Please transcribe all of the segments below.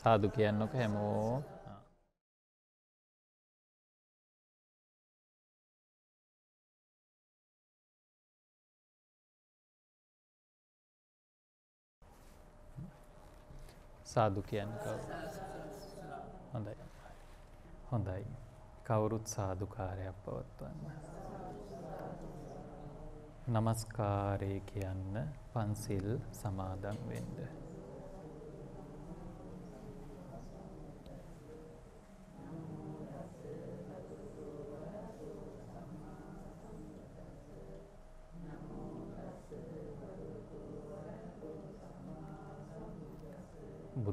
සාදු කියන්නක හැමෝ සාදු කියන්න හොඳයි හොඳයි කවුරුත් සාධකාරයක් පවත්වන්න. නමස්කාරය කියන්න පන්සිල් සමාදන් වෙන්ඩ.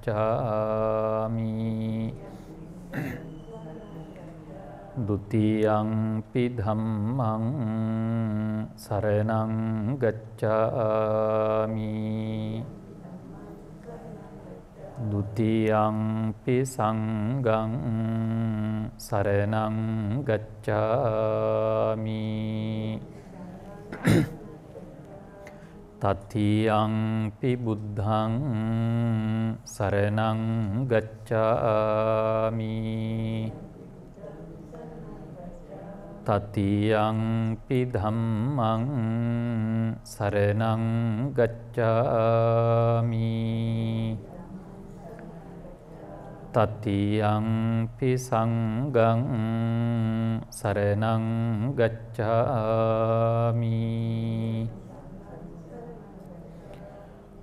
ගච්ඡාමි ဒ ුතියංපි ධම්මං සරණං ගච්ඡාමි ဒ ුතියංපි සංඝං සරණං ගච්ඡාමි තත්තියංපි බුද්ධං සරණං ගච්ඡාමි තතියංපි ධම්මං සරණං ගච්ඡාමි තතියංපි සංගං සරණං ගච්ඡාමි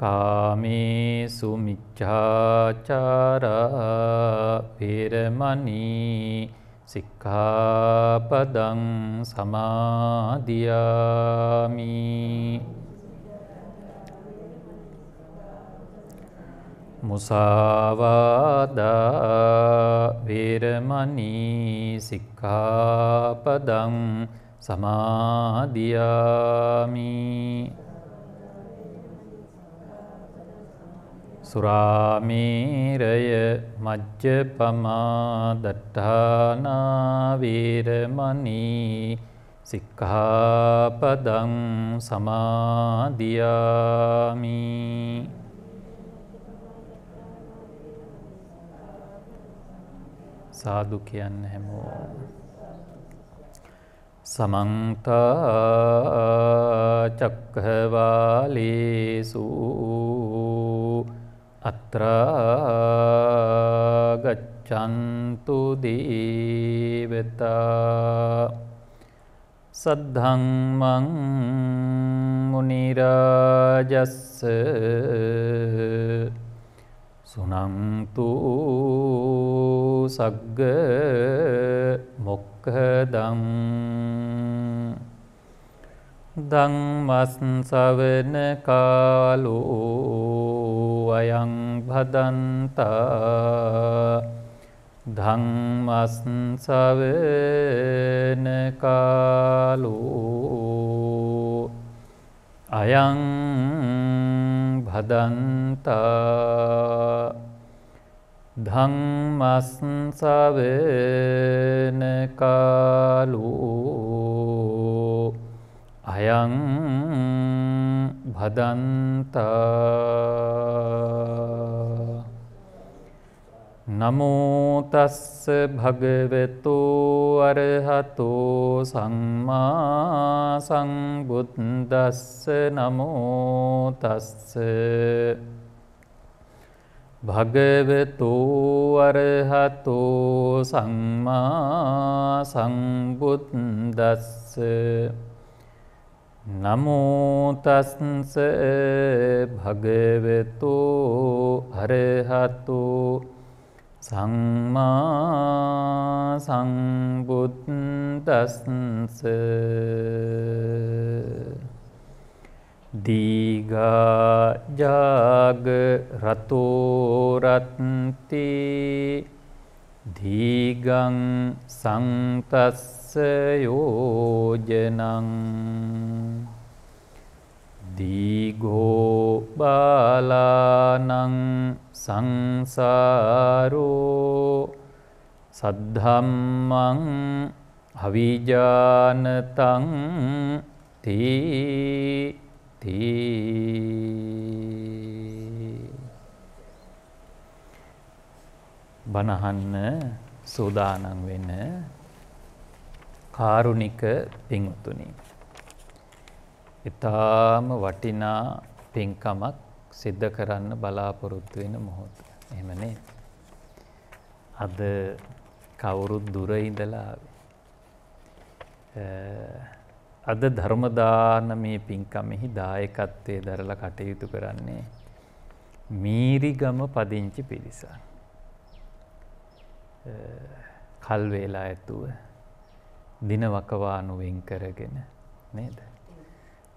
කාමේසු මිච්ඡාචාරා පෙරමණී සික්ඛාපදං සමාදියාමි මුසාවාදා වේරමණී සික්ඛාපදං සමාදියාමි සුරාමීරය මජ්්‍ය පමාදට්ඨානාවීරමනී සික්කාපදං සමාධයාමී සාදු කියන්න හැමෝ. සමන්තා චක්හවාලේසූ අත්‍රාගච්චන්තු දීවෙතා සද්ධංමං මුනිරාජස්ස සුනන්තු සග්ග මොක්කදම් දංමස්සවන කාලු අයං භදන්තා ධංමස්සවන කාලු අයං භදන්තා ධංමස්සවන කාලු අයං භදන්තා නමෝතස්ස භගවෙතු අරහතෝ සංමා සංබුද්දස්ස නමෝතස්ස භගවෙතු අරහතෝ සංමා සංබුද්දස්ස නමෝතස්ස භගවෙතු අරහතු සංමා සංබුද්දස්ස දීගා ජාග රතෝරත්ති දීගං සංතස්ස යෝජනං දීගෝ බාලානං සංසාරෝ සද්ධම්මං අවිජානතං තී බණහන්න සූදානම් වෙන කාරුණික පිංවතුනි ඉතාම වටිනා පින්කමක් සිද්ධ කරන්න බලාපොරොත්තු වෙන මොහොත. එහෙම නේද? අද කවුරුත් දුර ඉඳලා අද ධර්ම දානමේ පින්කමෙහි දායකත්වයේ දරලා කටයුතු කරන්නේ මීරිගම පදිංචි පිරිස. කල් වේලා ඇතුව දින වකවානුවෙන් කරගෙන නේද?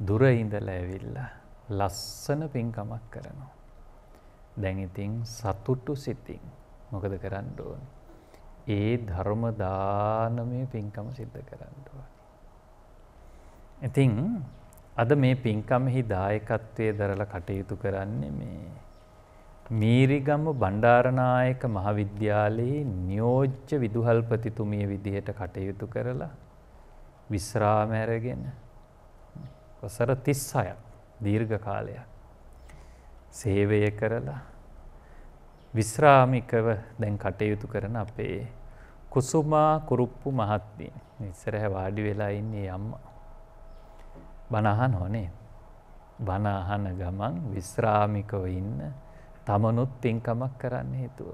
දුර ඉඳලා ඇවිල්ලා ලස්සන පින්කමක් කරනවා. දැන් ඉතින් සතුටු සිතින් මොකද කරන්න ඕනි? ඒ ධර්ම දානමය පින්කම සිද්ධ කරන්න ඕනි. ඉතින් අද මේ පින්කමෙහි දායකත්වයේ දරලා කටයුතු කරන්නේ මේ මීරිගම බණ්ඩාරනායක මහවිද්‍යාලයේ නියෝජ්‍ය විදුහල්පතිතුමිය විදිහට කටයුතු කරලා විශ්‍රාම ඇරගෙන වසර තිස් අය දීර්ඝ කාලයක් සේවය කරලා විශ්‍රාමිකව දැන් කටයුතු කරන අපේ කුසුමා කුරුප්පු මහත්මිය ඉස්සරහ වාඩි වෙලා ඉන්නේ අම්මා බනහන් හොනේ බනහන ගමන් විශ්‍රාමිකව ඉන්න තමනුත් පින්කමක් කරන්න හේතුව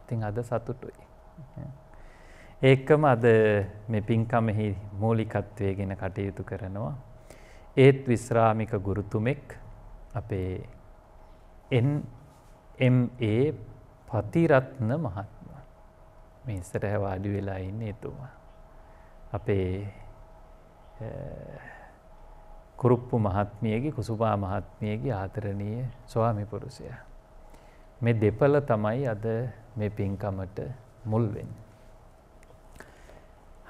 ඉතින් අද සතුටුයි ඒකම අද මේ පින්කමෙහි මූලිකත්වය ගැන කටයුතු කරනවා ඒත් විශ්‍රාමික ගුරුතුමෙක් අපේ එන්ඒ පතිරත්න මහත්ම මිස්සරහ වාඩි වෙලා ඉන්න එතුමා. අපේ කුරුප්පු මහත්මියගේ කුසුපා මහත්මියගේ ආතරණීය ස්වාමිපුරුසය. මේ දෙපල තමයි අද මේ පින්කමට මුල්වෙන්.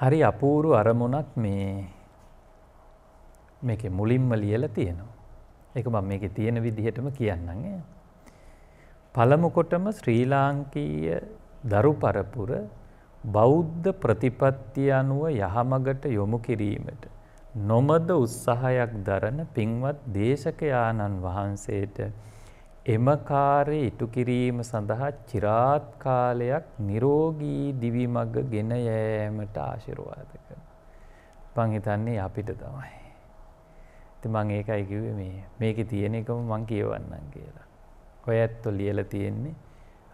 හරි අපූරු අරමුණක් මේ මේක මුලින්ම ලියල තියෙනවා. එක බම් මේක තියෙන විදිහටම කියන්නන්නේ. පළමුකොටම ශ්‍රී ලාංකීය දරු පරපුර බෞද්ධ ප්‍රතිපත්ති අනුව යහමගට යොමු කිරීමට. නොමද උත්සාහයක් දරන පින්වත් දේශකයාණන් වහන්සේට එම කාර්ය ඉටු කිරීම සඳහා චිරාත් කාලයක් නිරෝගී දිවිමග ගෙන යෑමට ආශිර්වාද කරනවා. මං හිතන්නේ අපිට තමයි. මං ඒකයි කිව්වේ මේ මේකේ තියෙන එකම මං කියවන්නම් කියලා. ඔය ඇත්තෝ ලියලා තියෙන්නේ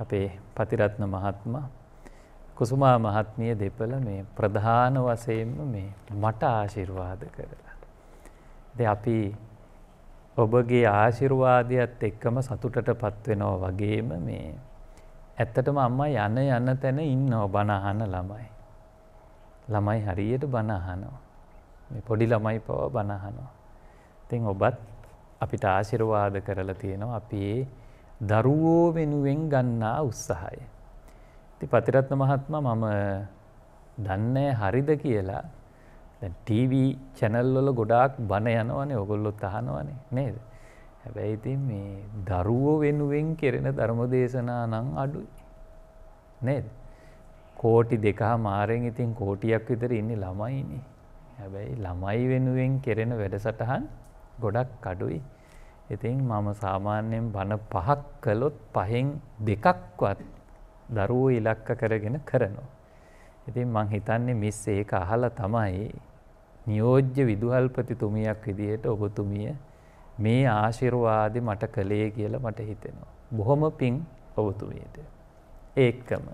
අපේ පතිරත්න මහත්මයා කුසුමා මහත්මිය දෙපළ මේ ප්‍රධාන වශයෙන්ම මේ මට ආශිර්වාද කරලා. ඉතින් අපි ඔබගේ ආශිර්වාදයත් එක්කම සතුටටපත් වෙනවා වගේම මේ ඇත්තටම අම්මා යන යන තැන ඉන්නව බණ අහන ළමයි. ළමයි හරියට බණ අහනවා. මේ පොඩි ළමයි පව බණ අහනවා. තින් ඔබත් අපිට ආශිරවාද කරලා තියෙනවා අපේ දරුවෝ වෙනුවෙන් ගන්නා උත්සාහය. ති පතිරත්න මහත්ම මම දන්නේ හරිද කියලා TV චැනල්ලොල ගොඩාක් බණ යනවනේ ඔගොල්ලොත් අහනවනේ නේද. හැබැයි ඉතින් මේ දරුවෝ වෙනුවෙන් කෙරෙන ධර්මදේශනා නං අඩුයි. නේද. කෝටි දෙකා මාරෙන් ඉතින් කෝටියක් විතර ඉන්න ළමයිනේ. හැබැයි ළමයි වෙනුවෙන් කෙරෙන වැඩසටහන් ගොඩක් අඩුයි. ඉතින් මම සාමාන්‍යයෙන් බණ පහක් කළොත් පහෙන් දෙකක්වත් දරුවෝ ඉලක්ක කරගෙන කරනවා. ඉතින් මං හිතන්නේ මිස් ඒක අහලා තමයි නියෝජ්‍ය විදුහල්පතිතුමියක් විදිහට ඔබතුමිය මේ ආශිර්වාදෙ මට කළේ කියලා මට හිතෙනවා. බොහොම පිං ඔබතුමියට. ඒකම.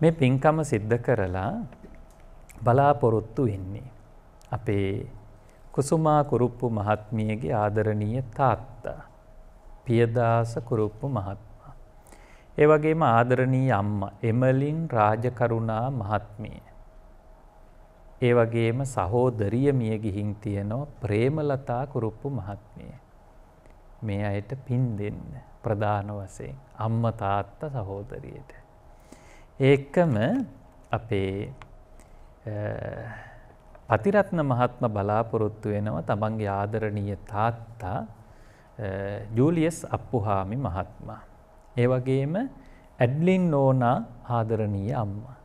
මේ පින්කම සිද්ධ කරලා බලාපොරොත්තු වෙන්නේ. අපේ කුසුමා කුරුප්පු මහත්මියගේ ආදරණීය තාත්තා. පියදාස කුරුප්පු මහත්මා. ඒ වගේම ආදරණී අම්ම එමලින් රාජකරුණා මහත්මිය. ඒ වගේම සහෝදරිය මිය ගිහින් තියෙනෝ ප්‍රේමලතා කුරුප්පු මහත්මිය. මේ අයට පින් දෙන්න ප්‍රධාන වසයෙන් අම්ම තාත්ත සහෝදරියට. ඒකම අපේ පතිරත්න මහත්ම බලාපොරොත්තු වෙනවා තමන්ගේ ආදරණීය තාත්තා ජූලියස් අප්පුහාමි මහත්මා. ඒ වගේම ඇඩ්ලින් නෝනා ආදරණීය අම්මා.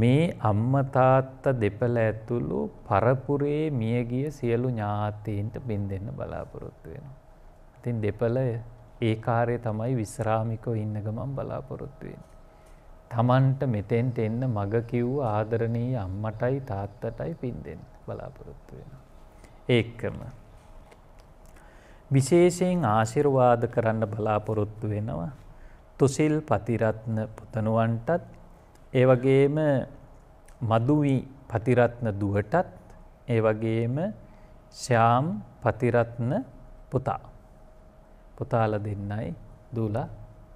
මේ අම්මතාත්ත දෙපළ ඇතුළු පරපුරේ මියගිය සියලු ඥාතීන්ට බින් දෙන්න බලාපොරොත්තු වෙනවා. ඉතින් දෙපළ ඒ කාරය තමයි විශ්‍රාමිකව ඉන්න ගමන් බලාපොරොත්තුවෙන්. තමන්ට මෙතෙන්ට එන්න මග කිව්ව ආදරණී අම්මටයි තාත්තටයි පින් දෙෙන් බලාපොරොත්තු වෙන. ඒක්කම. විශේෂයෙන් ආශිරවාද කරන්න බලාපොරොත්තු වෙනවා. තුසිල් පතිරත්න පුතනුවන්ටත් ඒවගේම මදුවී පතිරත්න දුවටත් ඒවගේම ශ්‍යාම් පතිරත්න පුතා. පුතාල දෙන්නයි දූලා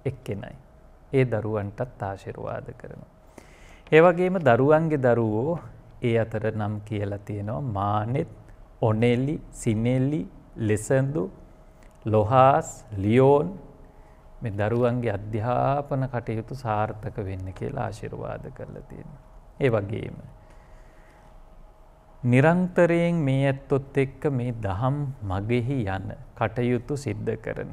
එක්කෙනයි. ඒ දරුවන්ටත් ආශිරවාද කරනවා. ඒවගේම දරුවන්ගේ දරුවෝ ඒ අතර නම් කියලා තියෙනවා මානෙත් ඔනෙල්ලි සිනෙල්ලි ලෙසඳු ලොහාස් ලියෝන් මේ දරුවන්ගේ අධ්‍යාපන කටයුතු සාර්ථක වෙන්න කියලා ආශිරවාද කරලා තියෙන. ඒ වගේම. නිරංතරයෙන් මේ ඇත්තොත් එක්ක මේ දහම් මගෙහි යන කටයුතු සිද්ධ කරන.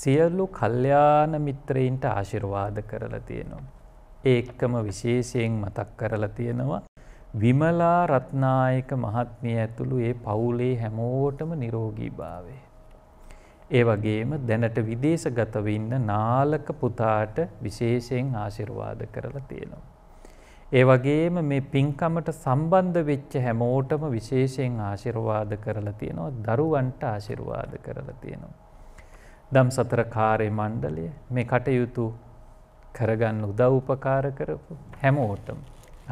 සියල්ලු කල්්‍යාන මිත්‍රයින්ට ආශිර්වාද කරලා තියෙනවා. ඒක්කම විශේෂයෙන් මතක් කරලා තියෙනවා. විමලා රත්නායක මහත්මිය ඇතුළු ඒ පවුලේ හැමෝටම නිරෝගී භාවේ. ඒ වගේම දැනට විදේශගතව ඉන්න නාලක පුතාට විශේෂයෙන් ආශිර්වාද කරලා තියෙනවා. ඒ වගේම මේ පින්කමට සම්බන්ධ වෙච්ච හැමෝටම විශේෂයෙන් ආශිර්වාද කරලා තියෙනවා දරුවන්ට ආශිර්වාද කරලා තියෙනවා. දම් සතර කාරය මණ්ඩලය මේ කටයුතු කරගන්න උදව් උපකාර කරපු හැමෝටම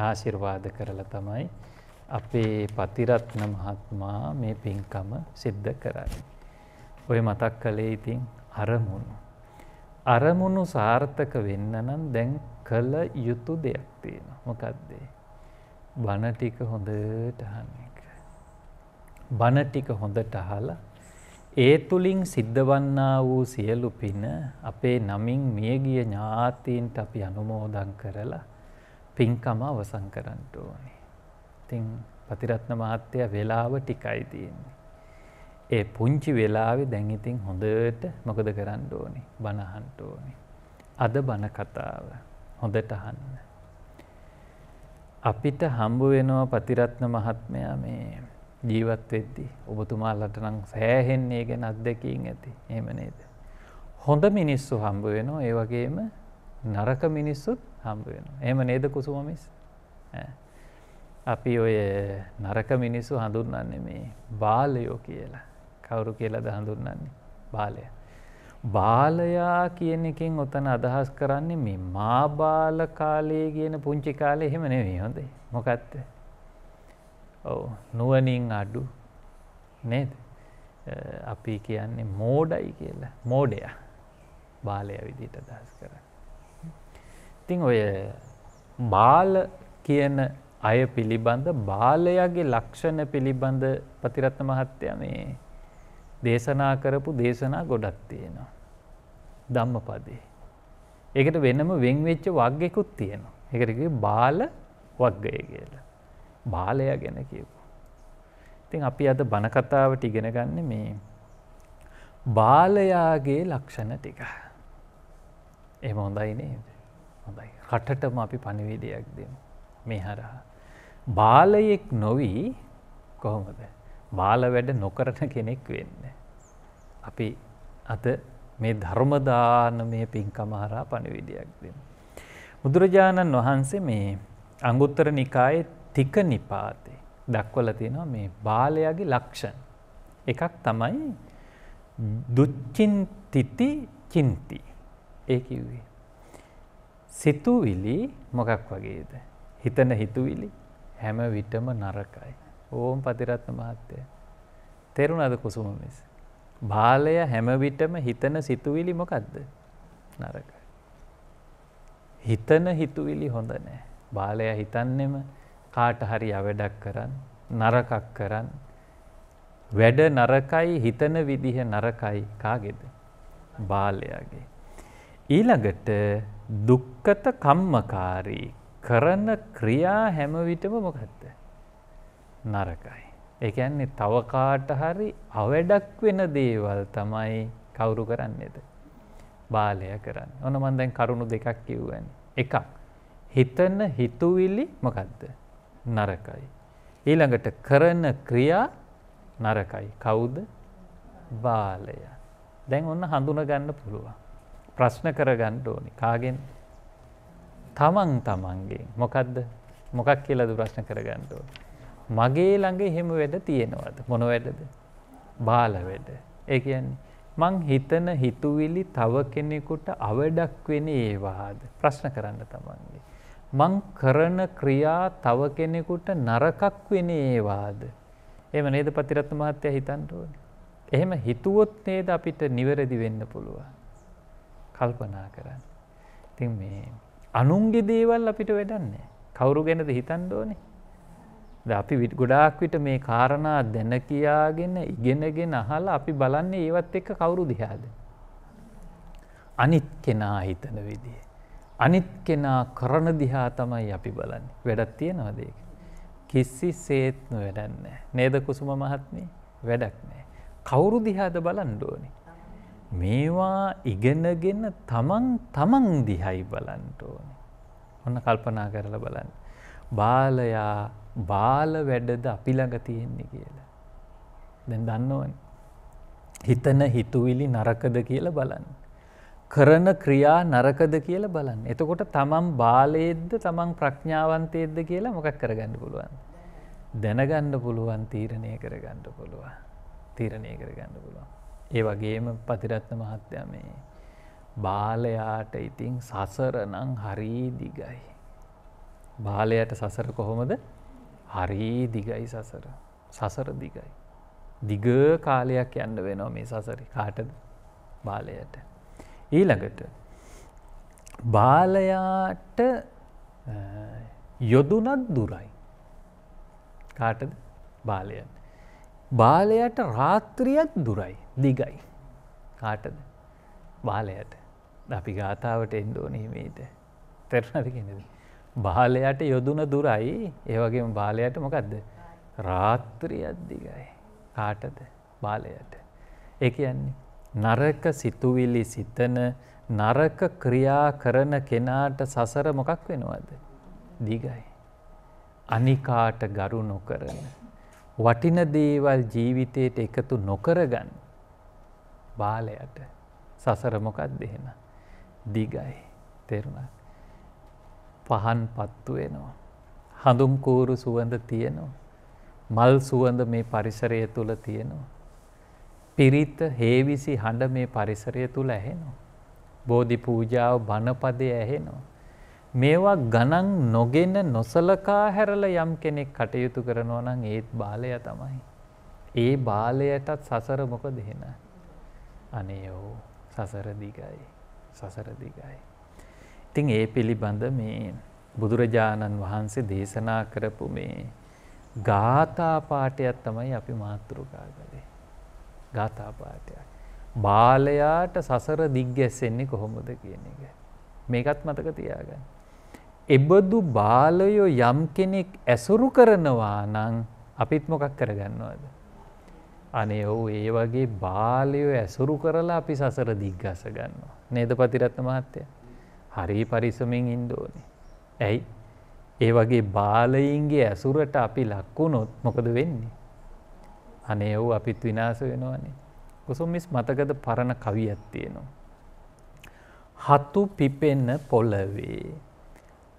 ආශිර්වාද කරලා තමයි අපේ පතිරත්න මහත්මා මේ පින්කම සිද්ධ කරයි. ඔය මතක් කළේ ඉතින් අරමුණු. අරමුණු සාර්ථක වෙන්න නම් දැන් කළ යුතු දෙයක් තියෙන මොකක්දේ. බණටික හොඳට අහන්න එක. බණටික හොඳට අහලා ඒ තුළින් සිද්ධවන්නා වූ සියලු පින අපේ නමින් මියගිය ඥාතීන්ට අපි අනුමෝදන් කරලා පින්කම අවසන් කරන්නට ඕනේ. ඉතින් පතිරත්න මහත්තයා වෙලාව ටිකයි තියෙන්නේ. ඒ පුංචි වෙලාවේ දැන් ඉතින් හොඳට මොකද කරන්න ඕනේ? බණ අහන්න ඕනේ. අද බණ කතාව හොඳට අහන්න. අපිට හම්බ වෙනවා පතිරත්න මහත්මයා මේ ජීවත් වෙද්දී ඔබතුමාලට නම් සෑහෙන්නේ ගැන අත්දැකීම් ඇති. එහෙම නේද? හොඳ මිනිස්සු හම්බ වෙනවා. ඒ වගේම නරක මිනිස්සුත් හම්බ වෙනවා. එහෙම නේද කුසුම මිස්? අපි ඔය නරක මිනිස්සු හඳුන්වන්නේ මේ බාලයෝ කියලා. කවුරු කියලාද හඳුන්වන්නේ? බාලය. බාලයා කියන එකෙන් ඔතන අදහස් කරන්නේ මේ මා බාල කාලයේ කියන පුංචි කාලේ එහෙම නෙවෙයි හොඳේ. මොකක්ද? නුවනින් අඩු නේද අපි කියන්නේ මෝඩයි කියලා මෝඩය බාලය විදිට අදහස් කර. ඉතිං ඔය බාල කියන අය පිළිබඳ බාලයාගේ ලක්ෂණ පිළිබඳ පතිරත්න මහත්තය මේ දේශනා කරපු දේශනා ගොඩක් තියෙනවා. දම්ම පදේ. ඒකට වෙනම වෙන්වෙච්ච වග්ගෙකුත් තියෙනවා. එකටක බාල වග්ගය කියලා. බාලය ගැන කියපු. ඉතින් අපි අද බණකතාවට ඉගෙන ගන්න මේ බාලයාගේ ලක්ෂණ ටික. එම හොඳයි නේද හොඳයි රටටම අපි පණිවිඩයක් දෙමු මේ හරහා. බාලයෙක් නොවී කොහොමද බාල වැඩ නොකරන කෙනෙක් වෙන්න. අපි අද මේ ධර්මදාන මේ පින්කම හරහා පණිවිඩයක් දෙමු. බුදුරජාණන් වහන්සේ මේ අංගුත්තර නිකායේ තික නිපාතේ දක්වල තියෙනවා මේ බාලයාගේ ලක්ෂණ. එකක් තමයි දුච්චින්තිති චින්ති ඒ කිව්වේ. සිතුවිලි මොකක් වගේද. හිතන හිතුවිලි හැම විටම නරකයි. ඕම් පතිරත්න මහත්තය. තෙරුණද කුසුම මිස. බාලය හැමවිටම හිතන සිතුවිලි මොකක්ද නරකයි. හිතන හිතුවිලි හොඳ නෑ. බාලය හිතන්නෙම කාට හරි අවඩක් කරන්න නරකක් කරන්න වැඩ නරකයි හිතන විදිහ නරකයි කාගෙද බාලයාගේ. ඊළඟට දුක්කත කම්මකාරී කරන ක්‍රියා හැමවිටම මොකක්ද නරකයි. එකන්නේ තවකාට හරි අවඩක් වෙන දේවල් තමයි කවුරු කරන්නේද. බාලය කරන්න ඕන මන්දැන් කරුණු දෙකක් කිව්වන. එකක් හිතන්න හිතුවිලි මොකක්ද නරකයි. ඊළඟට කරන ක්‍රියා නරකයි. කවුද? බාලය. දැන් ඔන්න හඳුනගන්න පුළුවන්. ප්‍රශ්න කරගන්න ඕනි. කාගෙන්? තමන් තමන්ගෙන්. මොකද්ද? මොකක් කියලාද ප්‍රශ්න කරගන්න ඕනේ? මගේ ළඟ එහෙම වැඩ තියෙනවද? මොන වැඩද? බාල වැඩ. ඒ කියන්නේ මං හිතන හිතුවිලි තව කෙනෙකුට අවඩක් වෙන ඒවාද? ප්‍රශ්න කරන්න තමන්ගේ. මං කරන ක්‍රියා තව කෙනෙකුට නරකක් වෙන ඒවාද. එම නේද පතිරත්තු මහත්තය හිතන්ට ඕන. එහෙම හිතුවොත් නේද අපිට නිවැරදි වෙන්න පුළුවන්. කල්පනා කරන්න. ඉතින් මේ අනුන්ගේ දේවල් අපිට වැඩන්නේ. කවුරු ගැනද හිතන්න ඕනේ. ද අපි විට ගොඩාක් විට මේ කාරණා දැන කියාගෙන ඉගෙනගෙන අහලා අපි බලන්නේ ඒවත් එක්ක කවුරු දිහාද. අනිත් කෙනා හිතන විදිහ. අනිත් කෙනා කරන දිහා තමයි අපි බලන්න වැඩත් තියෙනවද ඒක. කිසි සේත් වැඩන්නේ. නේද කුසුම මහත්මේ වැඩක් නෑ. කවුරු දිහාද බලන්න ඕනි. මේවා ඉගෙනගෙන තමන් තමන් දිහයි බලන්න ඕනි. ඔන්න කල්පනා කරලා බලන්න. බාලයා බාල වැඩද අපි ළඟ තියෙන්නේ කියලා. දැන් දන්නවනේ. හිතන හිතුවිලි නරකද කියලා බලන්න. කරන ක්‍රියා නරකද කියල බලන්න. එතකොට තමන් බාලයේද්ද තමන් ප්‍රඥාවන්තයේද්ද කියලා මොකක් කරගන්න පුළුවන්. දැනගණ්ඩ පුළුවන් තීරණය කරගණ්ඩ පුළුවන්. තීරණය කරගන්න පුළුවන්. ඒ වගේම පතිරත්න මහත්්‍යයා මේ බාලයාට ඉතිං සසරනං හරීදිගයි. බාලයට සසර කොහොමද හරීදිගයි සසර සසර දිගයි. දිග කාලයක් යන්න වෙනවා මේ සසරි කාටද බාලයට. ඊළඟට බාලයාට යොදුනත් දුරයි. කාටද බාලයන්. බාලයට රාත්‍රියත් දුරයි දිගයි. කාටද බාලයට අපි ගාථාවට එන්න ඕනීමේට තෙරනරගෙනද. බාලයට යොදුන දුරයි ඒවගේ බාලයට මොකක්ද රාත්‍රියත් දිගයි. කාටද බාලයට. එක යන්නේ නරක සිතුවිලි සිතන නරක ක්‍රියා කරන කෙනාට සසර මොකක් වෙනවද. දිගයි. අනිකාට ගරු නොකරන. වටින දේවල් ජීවිතයට එකතු නොකරගන්න. බාලයට සසර මොකක් දෙහෙන. දිගයි තෙරුණ. පහන් පත්තු වෙනවා. හඳුම්කූරු සුවඳ තියෙනවා. මල් සුවඳ මේ පරිසරය තුළ තියෙනවා. පිරිත හේවිසි හඬ මේ පරිසරය තුළ ඇහෙනවා. බෝධි පූජාව බණපදය ඇහෙනවා. මේවා ගණන් නොගෙන නොසලකා හැරල යම් කෙනෙක් කටයුතු කරනවා නම් ඒත් බාලය තමයි. ඒ බාලයටත් සසර මොක දෙහෙන. අනේ ඕ සසරදිගයි සසරදිගයි. ඉතිං ඒ පිළිබඳ මේ බුදුරජාණන් වහන්සේ දේශනා කරපු මේ ගාථාපාටයක් තමයි අපි මාතෘකා කළේ. ගාථාපාටයක්. බාලයාට සසර දිග්ගැස්සෙන්නේ කොහොමද කියන එක. මේකත් මතක තියාගන්න. එබඳු බාලයෝ යම් කෙනෙක් ඇසුරු කරනවා නම් අපිත් මොකක් කරගන්නවාද. අනේ ඔවු ඒ වගේ බාලයෝ ඇසුරු කරලා අපි සසර දිග්ගස ගන්නවා. නේද පතිරත්න මහත්තය. හරි පරිසමෙන් ඉන්දෝනේ. ඇයි ඒ වගේ බාලයින්ගේ ඇසුරට අපි ලක්වුණොත් මොකද වෙන්නේ. අනේ ඔව් අපිත් විනාශ වෙනවනේ. කුසුම්මිස් මතකද පරණ කවියක් තියෙනවා. හතු පිපෙන්න පොළවේ.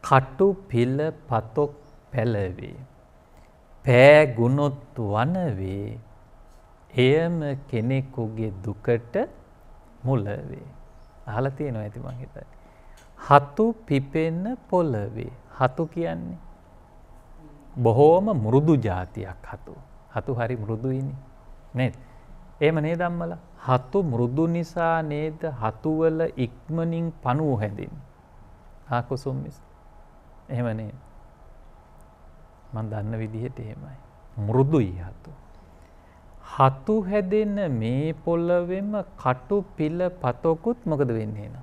කටු පිල පතොක් පැලවේ. පෑ ගුණොත් වනවේ. එයම කෙනෙකුගේ දුකට මුලවේ. අහලා තියෙනවා ඇති මං හිතන්නේ. හතු පිපෙන්න පොළවේ. හතු කියන්නේ බොහෝම මුරුදු જાතියක් හතු. හතු හරි මුරුදුයිනි නේද. ඒම නේ දම්මල හත්තු මුරුදු නිසා නේද හතුවල ඉක්මනින් පනුව හැදින්. ආකුසුම්මිස් එහෙම නේ මන් දන්න විදිහට එහෙමයි. මුරුදුයි හතු. හතු හැදෙන්න මේ පොල්ලවෙම කටු පිල්ල පතොකුත් මොකද වෙන්නේ නම්.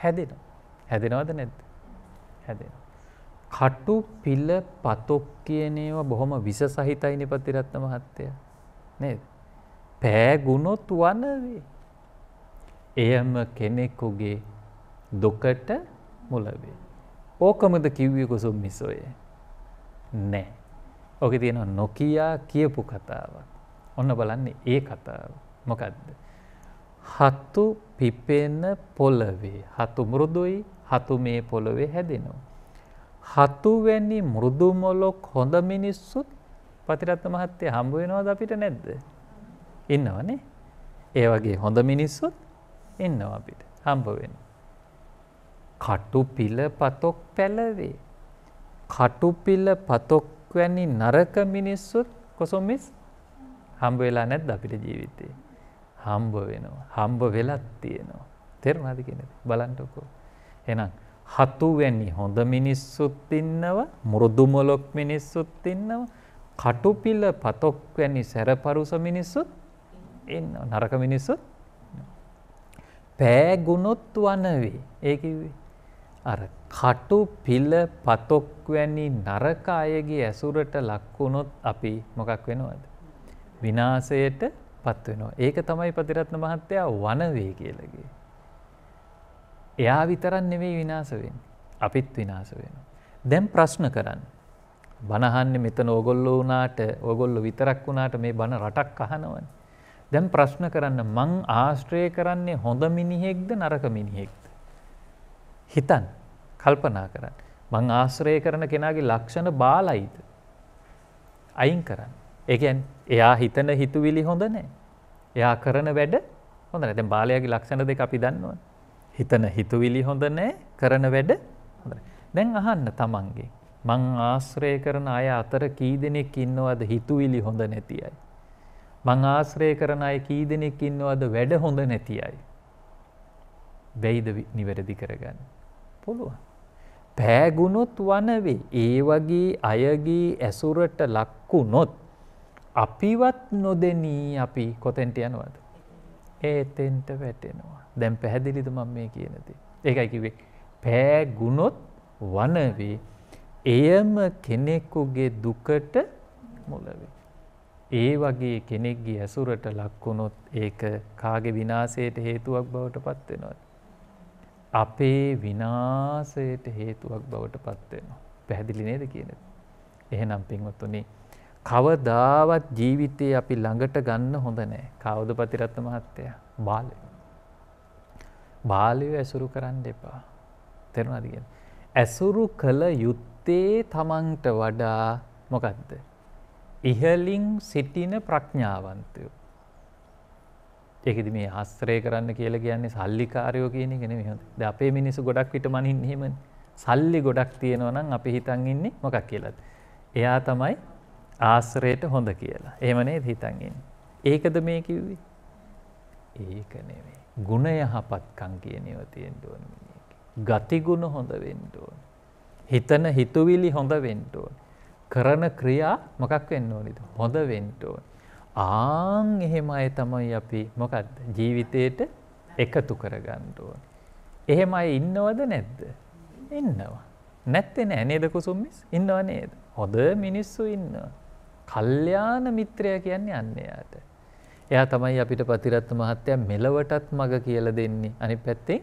හැදෙන හැදෙනවද නැද්ද හැදෙන. කටු පිල පතොක් කියන ඒවා බොහොම විස සහිතයිනේ පතිරත්න මහත්තයා. නේද? පෑගුණොත් වන වේ. එයම කෙනෙකුගේ දුකට මුල වේ. ඕකමද කිව්වේ කුසුම් මිසෝය? නෑ. ඕකේ තියෙනවා නොකියා කියපු කතාවක්. ඔන්න බලන්නේ ඒ කතාව. මොකද්ද? හතු පිපෙන පොළවේ. හතු මෘදුයි, හතු මේ පොළවේ හැදෙනවා. හතුවැනි මෘදු මොලොක් හොඳ මිනිස්සුත් පතිරත්න මහත්තයා හම්බ වෙනවද අපිට නැද්ද? ඉන්නවනේ. ඒ වගේ හොඳ මිනිස්සුත් ඉන්නවා අපිට හම්බ වෙන. කටු පිල පතොක් පැලවේ. කටු පිල පතොක් වැනි නරක මිනිස්සුත් කොසොම්මිස් හම්බ වෙලා නැද්ද අපිට ජීවිතේ? හම්බ වෙනවා. හම්බ වෙලක් තියෙනවා. තේරුණාද කියන්නේ? බලන්නකෝ. එහෙනම් හතුවැනි හොඳ මිනිස්සුත් ඉන්නවා මුරුදුමලොක් මිනිස්සුත් ඉන්නවා කටුපිල පතොක් වැනි සැරපරුස මිනිස්සුත් ඉන්න නරක මිනිස්සුත් පෑගුණොත් වනවේ ඒ කිව්වේ අර කටු පිල පතොක් වැනි නරක අයගේ ඇසුරට ලක්වුණොත් අපි මොකක් වෙනවද විනාශයට පත් වෙනවා ඒක තමයි ප්‍රතිරත්න මහත්තයා වනවේ කියලගේ එයා විතරන් නෙවෙයි විනාස වෙන්නේ. අපිත් විනාස වෙනවා. දැන් ප්‍රශ්න කරන්න. බනහන්නේ මෙතන ඕගොල්ලෝ වුණාට ඕගොල්ලෝ විතරක් වුණාට මේ බන රටක් අහනවනේ. දැන් ප්‍රශ්න කරන්න මං ආශ්‍රය කරන්නේ හොඳ මිනිහෙක්ද නරක මිනිහෙක්ද? හිතන් කල්පනා කරන්න. මං ආශ්‍රය කරන කෙනාගේ ලක්ෂණ බාලයිද? අයින් කරන්න. ඒ කියන්නේ එයා හිතන හිතුවිලි හොඳ නැහැ. එයා කරන වැඩ හොඳ නැහැ. දැන් බාලයාගේ ලක්ෂණ දෙක අපි දන්නවනේ. හිතන හිතුවිලි හොඳ නෑ කරන වැඩ දැන් අහන්න තමන්ගේ. මං ආශ්‍රය කරන අය අතර කී දෙනෙක් ඉන්නවද හිතුවිලි හොඳ නැති අය. මං ආශ්‍රය කරන අය කී දෙනෙක් ඉන්නවද වැඩ හොඳ නැති අය. වෙයිද නිවැරදි කරගන්න. පුළුවන්. පෑගුණොත් වනවේ ඒ වගේ අයගේ ඇසුරට ලක්වුණොත් අපිවත් නොදෙනී අපි කොතෙන්ට යනවද. ඒතෙන්ට වැටෙනවා. දැන් පැහැදිලිද මම මේ කියනති. ඒකයිකිවේ පෑගුණොත් වනවේ එයම කෙනෙක්කුගේ දුකට මුලවේ. ඒ වගේ කෙනෙක්ගේ ඇසුරට ලක්වුණොත් ඒක කාගේ විනාසයට හේතුවක් බවට පත්වෙනවා. අපේ විනාසයට හේතුවක් බවට පත්වෙනවා. පැහැදිලි නේද කියනද. එහෙනම් පින්වත්තුනේ කවදාවත් ජීවිතයේ අපි ළඟට ගන්න හොඳ නෑ කවුද පතිරත්ත මහත්තයා බාලය. බාලයෝ ඇසුරු කරන්න එපා තෙරුණදිගෙන. ඇසුරු කළ යුත්තේ තමන්ට වඩා මොකක්ද. ඉහලින් සිටින ප්‍රඥාවන්තයෝ. ඒකෙද මේ ආස්ත්‍රය කරන්න කියල කියන්නේ සල්ලිකාරයෝ කියන ගෙන හොද ද අපේ මිනිසු ගොඩක් විට මනින් හෙම සල්ලි ගොඩක් තියෙනවනම් අපි හිතන් ඉන්නේ මොකක් කියලත්. එයා තමයි ආශ්‍රයට හොඳ කියලා. එහෙම නේද හිතන් ඉන්නේ. ඒකද මේ කිව්වේ? ඒක නෙවෙයි. ගුණ යහපත්කම් කියන ඒවා තියෙන්න ඕන මිනිහක. ගතිගුණ හොඳ වෙන්න ඕන. හිතන හිතුවිලි හොඳ වෙන්න ඕන. කරන ක්‍රියා මොකක් වෙන්න ඕනේද? හොඳ වෙන්න ඕන. ආන් එහෙම අය තමයි අපි මොකද්ද? ජීවිතේට එකතු කරගන්න ඕන. එහෙම අය ඉන්නවද නැද්ද? ඉන්නවා. නැත්තේ නෑ නේද කුසුම් මිස්? ඉන්නව නේද? හොඳ මිනිස්සු ඉන්නවා. කල්්‍යාන මිත්‍රය කියන්නේ අන්නයාට. එයා තමයි අපිට පතිරත්ත මහත්තය මෙලවටත් මග කියල දෙන්නේ අනි පැත්තේ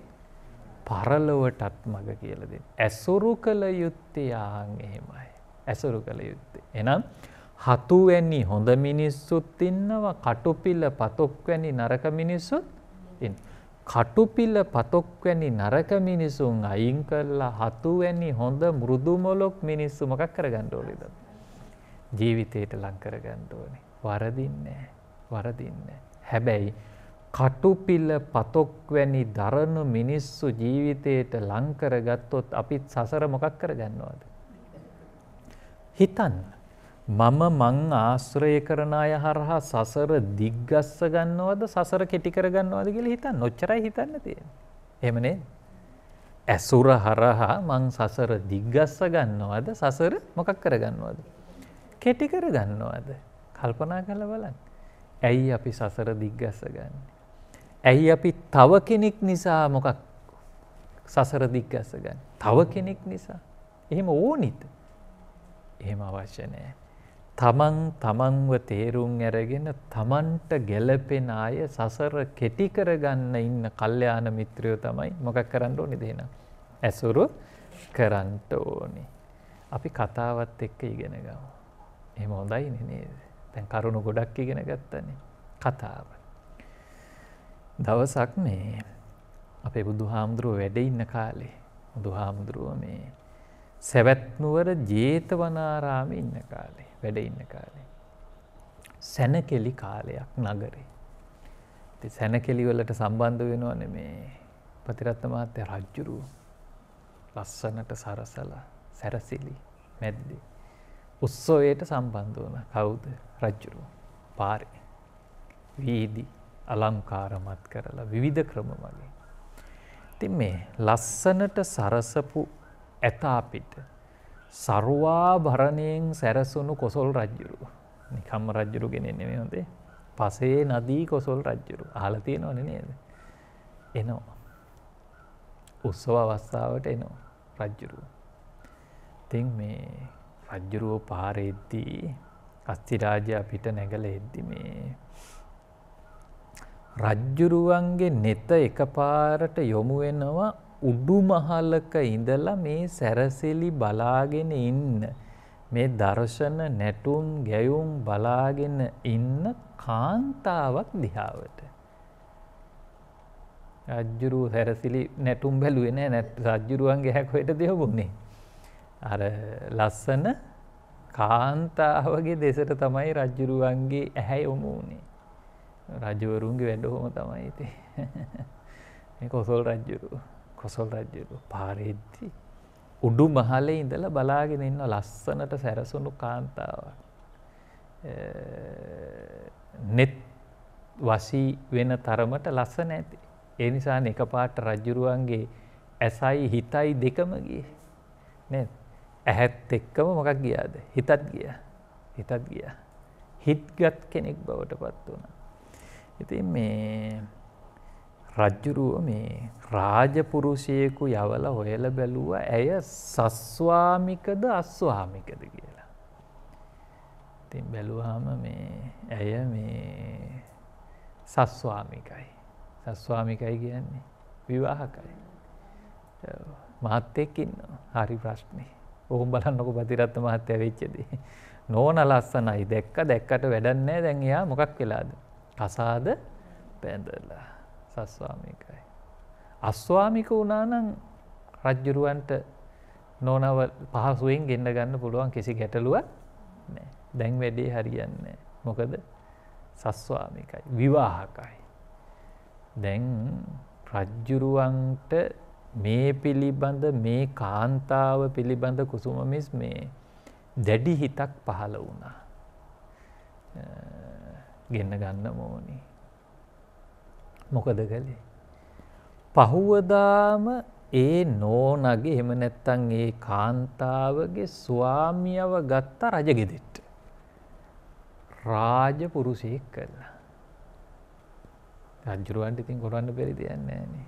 පරලොවටත් මග කියලද. ඇසුරු කළ යුත්තේ යාන් එහෙමයි. ඇසුරු කළ යුත්තේ. එනම් හතුවැනි හොඳ මිනිස්සුත් ඉන්නවා කටුපිල්ල පතොක්වැනි නරක මිනිස්සුත් ඉන්න. කටුපිල්ල පතොක්වැනි නරක මිනිසුන් අයින් කරලා හතුවැනි හොඳ මුරුදුමොලොක් මිනිස්සු මකක් කරගන්න ඕලිදන්න. ජීවිතයට ලංකර ගන්න ඕනේ. වරදින්නේ වරදින්නේ. හැබැයි කටුපිල පතොක් වැනි දරණු මිනිස්සු ජීවිතයට ලංකර ගත්තොත් අපිත් සසර මොකක් කරගන්නවද? හිතන්න. මම මං ආශ්‍රය කරන අය හරහා සසර දිග්ගස්ස ගන්නවද සසර කෙටි කරගන්නවද කියලා හිතන්න. ඔච්චරයි හිතන්න තියෙන්නේ. එහෙම නේද? ඇසුර හරහා මං සසර දිග්ගස්ස ගන්නවද සසර මොකක් කරගන්නවද? කෙටිකර ගන්නවාද කල්පනා කළ බලන් ඇයි අපි සසර දිග්ගස්ස ගන්න. ඇයි අපි තව කෙනෙක් නිසා මොකක් සසර දිග්ගස්ස ගන්න තව කෙනෙක් නිසා එහෙම ඕනිත එහෙම අවශ්‍යනෑ. තමන් තමන්ව තේරුම් ඇරගෙන තමන්ට ගැලපෙන අය සසර කෙටිකරගන්න ඉන්න කල්්‍යයාන මිත්‍රයෝ තමයි මොකක් කරන්න ඕනි දෙෙන. ඇසුරු කරන්ට ඕනි. අපි කතාවත් එක්ක ඉගෙනගව. එහම හොඳයි නේද තැන් කරුණු ගොඩක් ඉගෙන ගත්තන්නේ කතාව. දවසක් මේ අපේ බුදු හාමුදුරුව වැඩ ඉන්න කාලේ බුදු හාමුදුරුව මේ සැවැත්නුවර ජේතවනාරාම ඉන්න කාලේ වැඩ ඉන්න කාලේ. සැනකෙලි කාලයක් නගරේ. සැනකෙලිවලට සම්බන්ධ වෙනවන මේ පතිරත්ත මහත්තය රජ්ජුරුව ලස්සනට සරසල සැරසිලි මැද්දේ. උත්සෝයට සම්බන්ධ වන කවුද රජ්ජුරුව පාරි වීදි අලංකාරමත් කරලා විවිධ ක්‍රම වගේ. තින් මේ ලස්සනට සරසපු ඇතාපිට සරුවා භරණයෙන් සැරසුණු කොසොල් රජ්ජුරු නිකම් රජ්ජුරු ගෙනෙන්නේ හොදේ පසේ නදී කොසොල් රජ්ජුරු හලතිය නොන නේද එනවා උත්සව අවස්ථාවට එනවා රජ්ජුරුව තින් මේ රජ්ජුරුවෝ පාරෙද්දී අස්තිරාජය අපිට නැගල එද්දි මේ. රජ්ජුරුවන්ගේ නෙත එක පාරට යොමුවෙනවා උඩු මහලක ඉඳලා මේ සැරසෙලි බලාගෙන ඉන්න. මේ දර්ශන නැටුම් ගැයුම් බලාගෙන ඉන්න කාන්තාවක් දිහාවට. රජ්ජුරුව සැරසිලි නැටුම් බැලුවෙන නැ රජ්ජුරුවන්ගේ හැකොයට දෙයොබුණේ. අර ලස්සන කාන්තාවගේ දෙසට තමයි රජ්ජුරුවන්ගේ ඇහැයි ඔමුනේ. රජවරුන්ගේ වැඩහෝම තමයිති. කොසොල් රජ්ජුරු කොසොල් රජ්ජුරු පාරිද්දි. උඩු මහලේ ඉඳල බලාගෙන ඉන්න ලස්සනට සැරසුණු කාන්තාව. නෙත් වසී වෙන තරමට ලස්සන ඇති. ඒ නිසා එක පාට රජ්ජුරුවන්ගේ ඇසයි හිතයි දෙකමගේ. නෙත්. ඇහැත් එක්කම මොකක් ගියාද හිතත් ගිය හිතත් ගිය හිත්ගත් කෙනෙක් බවට පත් වුණ. ඉති මේ රජ්ජුරුව මේ රාජපුරුෂයකු යවල හොයල බැලුව ඇය සස්වාමිකද අස්වාමිකද කියලා. ඉතින් බැලුවාම මේ ඇය මේ සස්වාමිකයි සස්වාමිකයි කියන්නේ විවාහකයි. මහත්තෙක් ඉන්න හරි ප්‍රශ්නය. ඔහුම් බලන්නකො බතිරත්ත මහත්තයා වෙච්ච දේ. නෝන ලස්සනයි දැක්ක දැක්කට වැඩක් නැහැ දැන් එයා මොකක් වෙලාද? කසාද බැඳලා. සස්වාමිකයි. අස්වාමික වුණා නම් රජ්ජුරුවන්ට නෝනව පහසුවෙන් ගෙන්න ගන්න පුළුවන් කිසි ගැටලුවක් නැහැ. දැන් වැඩේ හරියන්නේ නැහැ. මොකද? සස්වාමිකයි. විවාහකයි. දැන් රජ්ජුරුවන්ට මේ පිළිබඳ මේ කාන්තාව පිළිබඳ කුසුම මිස් මේ දැඩි හිතක් පහළ වුණා ගෙන්න ගන්න මෝනි මොකද කළේ පහුවදාම ඒ නෝනගේ එහෙම නැත්තන් ඒ කාන්තාවගේ ස්වාමියව ගත්තා රජගෙදෙට්ට රාජ පුරුසයෙක් කල්ලා රජ්ජුරුවන්ට ඉතින් කොරන්න පෙරි තියන්නේ නේ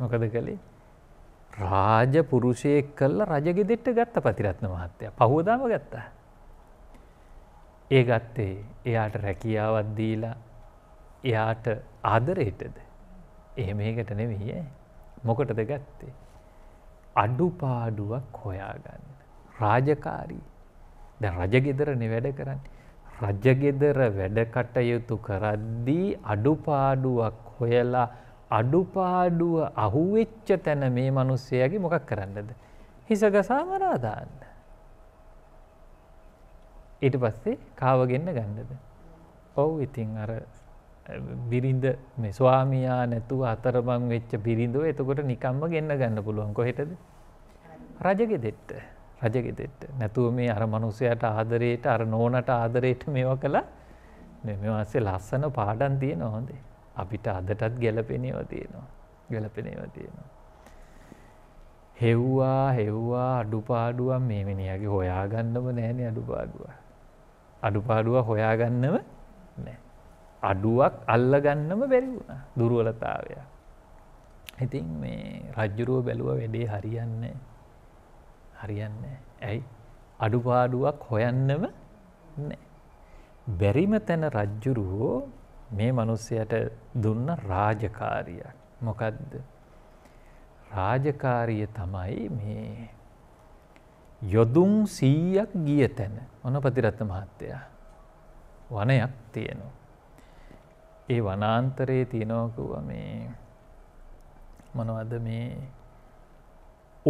මොකද කළේ රාජපුරුෂයෙක් කල්ල රජගෙදෙට්ට ගත්ත පතිරත්න මහත්තය පහෝදාම ගත්තා. ඒ ගත්තේ එයාට රැකියාවත් දීලා එයාට ආදරයටද එහෙම ඒකට නෙවෙහිය මොකටද ගත්තේ. අඩුපාඩුවක් හොයාගන්න. රාජකාරී ද රජගෙදරන වැඩ කරන්න. රජගෙදර වැඩකටයුතු කරද්දී අඩුපාඩුවක් හොයලා අඩුපාඩුව අහුවෙච්ච තැන මේ මනුස්සයගේ මොකක් කරන්නද. හිස ගසාමරාදාන්න. ඊට පස්සේ කාවගෙන්න්න ගණ්ඩද. ඔව් ඉතිං අර බිරිඳ මේ ස්වාමයා නැතුව අතරබං වෙච්ච බිරිඳුව එතකොට නිකම්ම ගෙන්න්න ගන්න පුළුවන් කොහෙටද. රජගෙදෙට්ට රජගෙදෙට නැතුව මේ අර මනුසයට ආදරයට අර නෝනට ආදරයට මේව කළ මෙමවාසේ ලස්සන පාඩන් තියෙන හොඳේ. අපිට අදටත් ගැලපෙනව තියෙනවා ගැලපෙනව තියෙනවා. හෙව්වා හෙව්වා අඩුපාඩුවන් මේ මිනිියගේ හොයාගන්නම නෑන අඩුපාඩුව. අඩුපාඩුව හොයාගන්නම නෑ. අඩුවක් අල්ලගන්නම බැරි වුණ දුරුවලතාවය. ඉතින් මේ රජ්ජුරුව බැලුව වැඩේ හරියන්නේ හරියන්න ඇයි අඩුපාඩුවක් හොයන්නම බැරිම තැන රජ්ජුරුවෝ මේ මනුස්සයට දුන්න රාජකාරියක් මොකදද රාජකාරිය තමයි මේ යොදුම් සීයක් ගිය තැන ඔන පතිරත්ත මහත්තයා වනයක් තියෙනවා. ඒ වනාන්තරයේ තියෙනෝකුව මේ මොනවද මේ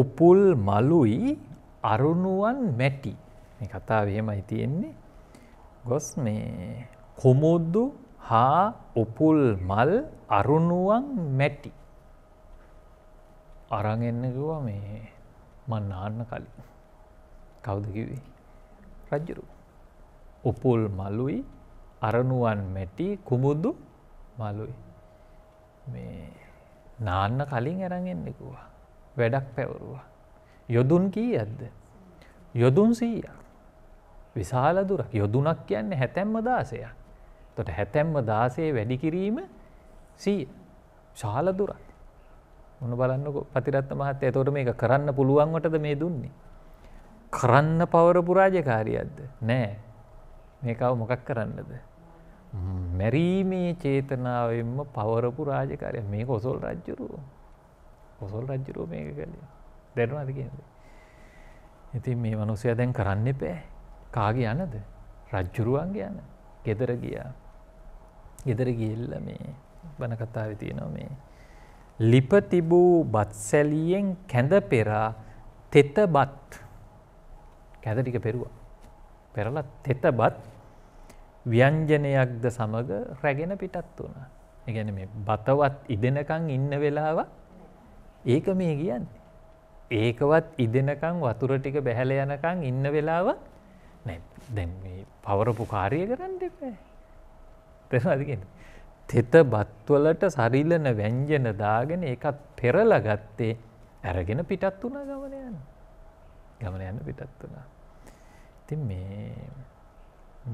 උපුල් මලුයි අරුණුවන් මැටි කතාවහෙමයි තියෙන්නේ ගොස් මේ කොමුද්දු හා උපුල් මල් අරුණුවන් මැටි අරගෙන්න්නකිවා මේ මන්නාන්න කලින් කවුදකිවී රජ්ජරු උපුල් මලුයි අරණුවන් මැටි කුමුද්දු මලුයි මේ නාන්න කලින් ඇරගෙන්න්නෙකුවා වැඩක් පැවරුවා යොදුන් කී ඇද්ද යොදුන් සීය විශාල දුරක් යොදුනක් කියන්නේ හැතැම්ම දාසයක් තොට හැතැම්ම දාසේ වැඩි කිරීම සීය ශාලදුරත් උන බලන්නක පතිරත් මහත් ඇතෝට මේක කරන්න පුළුවන්වටද මේ දුන්නේ. කරන්න පවරපු රාජකාරියක්ද නෑ මේකව මොකක් කරන්නද. මැරීමේ චේතනාවෙන්ම පවරපු රාජකාරය මේ කොසොල් රජ්ජුරුව කොසොල් රජ්ජුරුව මේක කළේ දැනුම අද කියද. ඉතින් මේ මනුසය දැන් කරන්න පෑ කාග යනද රජ්ජුරුවන්ගේ යන ගෙදර ගියා ගෙදර ගිහිල්ල මේ බණ කතාව තියෙනවා මේ. ලිප තිබූ බත්සැලියෙන් කැඳ පෙරා තෙත බත් කැදටික පෙරුවා. පෙරල තෙත බත් ව්‍යංජනයක්ද සමඟ රැගෙන පිටත් වුණ. එකැන මේ බතවත් ඉදෙනකං ඉන්න වෙලාව ඒක මේ කියන්න. ඒකවත් ඉදෙනකං වතුර ටික බැහැල යනකං ඉන්න වෙලාව දැන් පවරපු කාරය කරන්න දෙපෑ. තෙනවාද කියන. තෙත බත්වලට සරිලන වැංජන දාගෙන එකත් පෙරල ගත්තේ ඇරගෙන පිටත් වුණා ගමන යන. ගමන යන්න පිටත් වුණා. ඉති මේ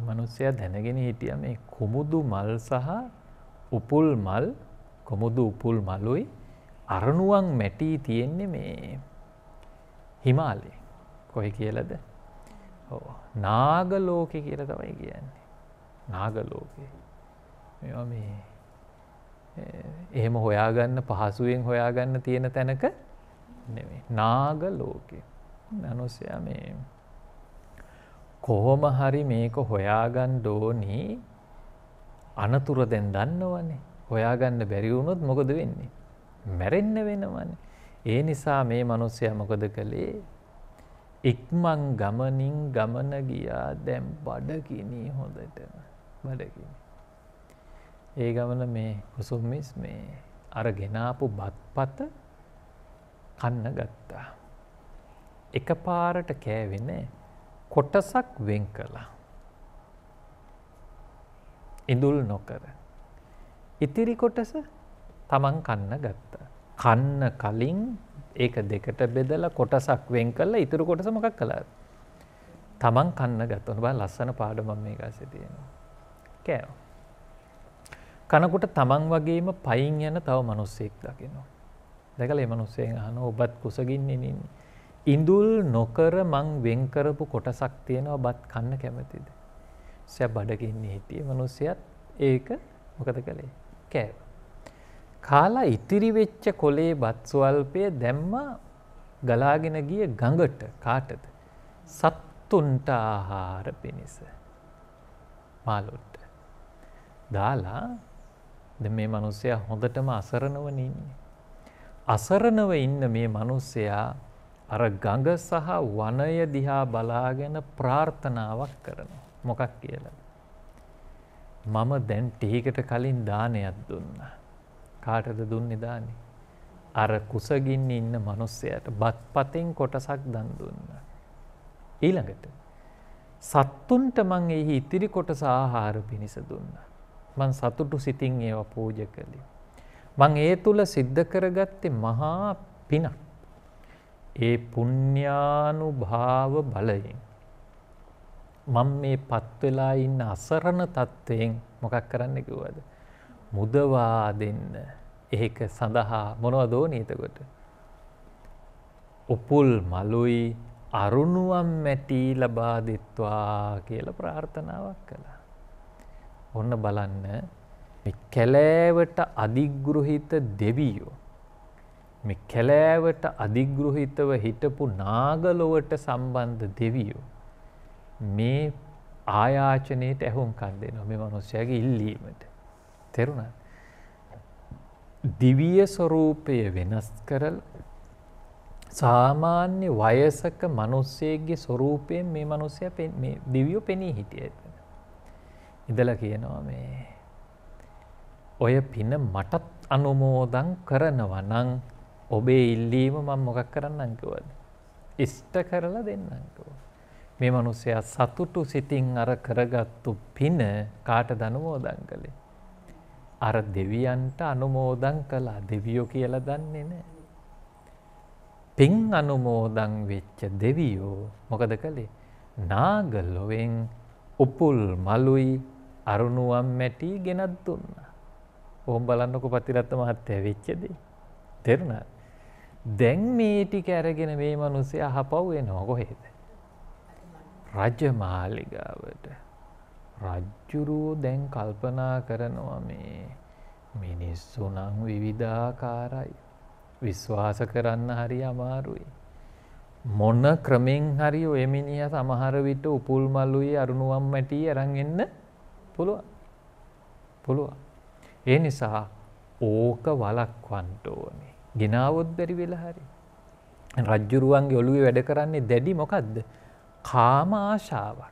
මනුස්සය දැනගෙන හිටිය මේ කුමුදු මල් සහ උපුල් මල් කොමුදු උපුල් මලුයි අරණුවන් මැටී තියෙන්නේ මේ හිමාලේ කොයි කියලද නාගලෝකෙ කියල තමයි කියන්නේ නාගලෝකේ මේ එහෙම හොයාගන්න පහසුවෙන් හොයාගන්න තියෙන තැනක නාග ලෝකෙ නනුසයා මේ කොහොම හරි මේක හොයාගන්න ඩෝනි අනතුර දැන් දන්නවනේ හොයාගන්න බැරිවුණොත් මොකද වෙන්නේ. මැරෙන්න වෙනවන. ඒ නිසා මේ මනුස්සය මොකද කළේ ඉක්මං ගමනින් ගමන ගියා දැම් බඩකිනී හොඳටම බඩකිනි. ඒ ගමන මේ කුසුම්මිස් මේ අර ගෙනාපු බත්පත කන්න ගත්තා. එක පාරට කෑවෙන කොටසක් වෙන් කලා. ඉඳුල් නොකර. ඉතිරි කොටස තමන් කන්න ගත්තා. කන්න කලින් ඒක දෙකට බෙදලා කොටසක් වෙන් කළා ඉතුරු කොටස මොකක් කළාද? තමන් කන්න ගත්තා. ඔන්න බලන්න ලස්සන පාඩමක් මේක ඇසේ තියෙනවා. කෑවා. කනකොට තමන් වගේම පයින් යන තව මනුස්සෙක් දකිනවා. දැකල එමනුස්සයෙන් අහන ඔබත් කුසගින්නනින්. ඉඳුල් නොකර මං වෙන්කරපු කොටසක් තියෙනවා බත් කන්න කැමතිද. සැ බඩගින්නේ හිටිය මනුස්සයත් ඒක මොකද කළේ කෑව. කාලා ඉතිරිවෙච්ච කොලේ බත්ස්වල්පය දැම්ම ගලාගෙන ගිය ගඟට කාටද. සත්තුන්ට ආහාර පිණිස. මාලොට්ට. දාලා ද මේ මනුස්සයා හොඳටම අසරණවනන්නේ. අසරණව ඉන්න මේ මනුස්සයා අර ගඟ සහ වනය දිහා බලාගෙන ප්‍රාර්ථනාවක් කරන මොකක් කියලා. මම දැන් ටීකට කලින් දානයක් දුන්න. කාටද දුන්න දානේ. අර කුසගින්න ඉන්න මනුස්සයට බත්පතෙන් කොටසක් දන් දුන්න. ඊළඟට සත්තුන්ට මං එහි ඉතිරි කොටස ආහාර පිණිස දුන්නා. මං සතුටු සිතින් ඒව පූජ කළේ. මං ඒ තුළ සිද්ධ කරගත්තේ මහා පිනක්. ඒ පුඤ්ඤානු භාව බලයෙන්. මං මේ පත්වෙලා ඉන්න අසරණ තත්ත්වයෙන් මොකක් කරන්න කිව්වද. මුදවා දෙන්න ඒක සඳහා මොනව දෝනීතකොට. උපුල් මලුයි අරුණුවම් මැටී ලබා දෙත්වා කියල ප්‍රාර්ථනාවක් කළා. ඔන්න බලන්න මේ කැලෑවට අධිග්‍රහිත දෙවියෝ මේ කැලෑවට අධිග්‍රහිතව හිටපු නාගලොවට සම්බන්ධ දෙවියෝ මේ ආයාචනයට ඇහුම්කන් දෙනවා මේ මනුස්සයාගේ ඉල්ලීමට තෙරුණා දිවිය ස්වරූපය වෙනස් කරල සාමාන්‍ය වයසක මනුස්සයගේ ස්වරූපයෙන් මේ මනුස්සය දෙවියෝ පෙනී හිටිය ඇත ඉඳල කියනවා මේ ඔය පින මටත් අනුමෝදන් කරනවා නං ඔබේ ඉල්ලීම මං මොකක් කරන්න අංකවද. ඉෂ්ට කරලා දෙන්නකෝ. මේ මනුස්සයා සතුටු සිතින් අර කරගත්තු පින කාට දනුමෝදන් කළේ. අර දෙවියන්ට අනුමෝදන් කලා දෙවියෝ කියලා දන්නේ නෑ. පින් අනුමෝදන් වෙච්ච දෙවියෝ මොකද කළේ නාගලොවෙන් උපුල් මලුයි අරුණුවම් මැටි ගෙනත් දුන්නා. ඔහොම බලන්නකො පතිරත්ත මහත්තයා වෙච්ච දේ. තේරුණාද? දැන් මේ ටික අරගෙන මේ මිනිස්සයා අහපව් වෙනව කොහෙද? රජමාලිගාවට. රජ්ජුරුවෝ දැන් කල්පනා කරනවා මේ මිනිස්සු නම් විවිධාකාරයි. විශ්වාස කරන්න හරි අමාරුයි. මොන ක්‍රමෙන් හරි ඔය මිනිහ සමහර විට උපුල් මල්ලුයි අරුණුවම් මැටි අරන් එන්න පුළුවන්. පුළුවන්. ඒ නිසා ඕක වලක්වන්න ඕනේ. ගෙනාවොත් බැරි වෙලා හරි. රජ්ජුරුවන්ගේ ඔළුවේ වැඩ කරන්නේ දැඩි මොකක්ද? කාම ආශාවක්.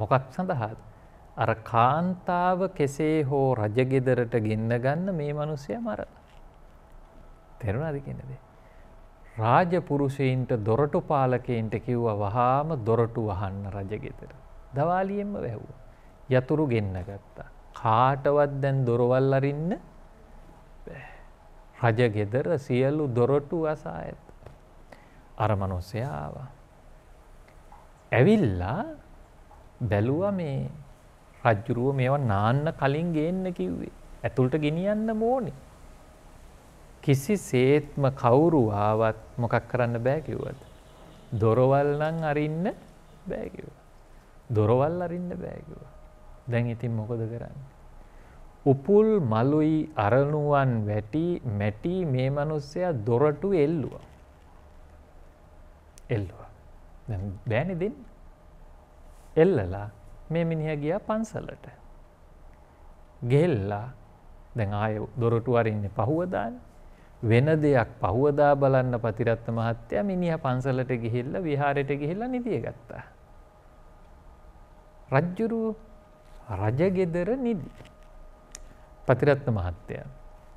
මොකක් සඳහාද? අර කාන්තාව කෙසේ හෝ රජගෙදරට ගෙන්න ගන්න මේ මිනිසය මරලා. තේරුණාද කියන දේ? රාජපුරුෂයින්ට දොරටු පාලකයින්ට කිව්වා වහාම දොරටු වහන්න රජගෙදර. දවාලියෙන්ම වැහුවා. යතුරු ගෙන්න ගත්තා. කාටවත් දැන් දොරවල් අරින්න රජගෙදර සියලු දොරටු අසා ඇත. අර මනුස්සයාව. ඇවිල්ලා බැලුව මේ රජ්ජුරුව මේවා නාන්න කලින් ගේන්න කිව්වේ. ඇතුළට ගෙනියන්න මෝනි. කිසි සේත්ම කවුරු ආවත් මොකක් කරන්න බෑකිව්වද. දොරවල් නං අරින්න බෑකිව. දොරවල් අරින්න බෑකිවා. දැන් ඉතින් මොකද කරන්න. උපුල් මලුයි අරණුවන් වැටි මැටි මේ මනුස්සයා දොරටු එල්ලුවා. එල්ලවා. බෑනි දෙන්න. එල්ලලා මේ මිනිහ ගියා පන්සලට. ගෙල්ලා දැන් ආය දොරටු අරින්නේ පහුවදාන වෙන දෙයක් පහුවදා බලන්න පතිරත්ත මහත්තයා මිනිහ පන්සලට ගිහිල්ල විහාරයට ගිහිල්ලා නිදිය ගත්තා. රජ්ජුරුව රජගෙදර නිදි. පතිරත්න මහත්තය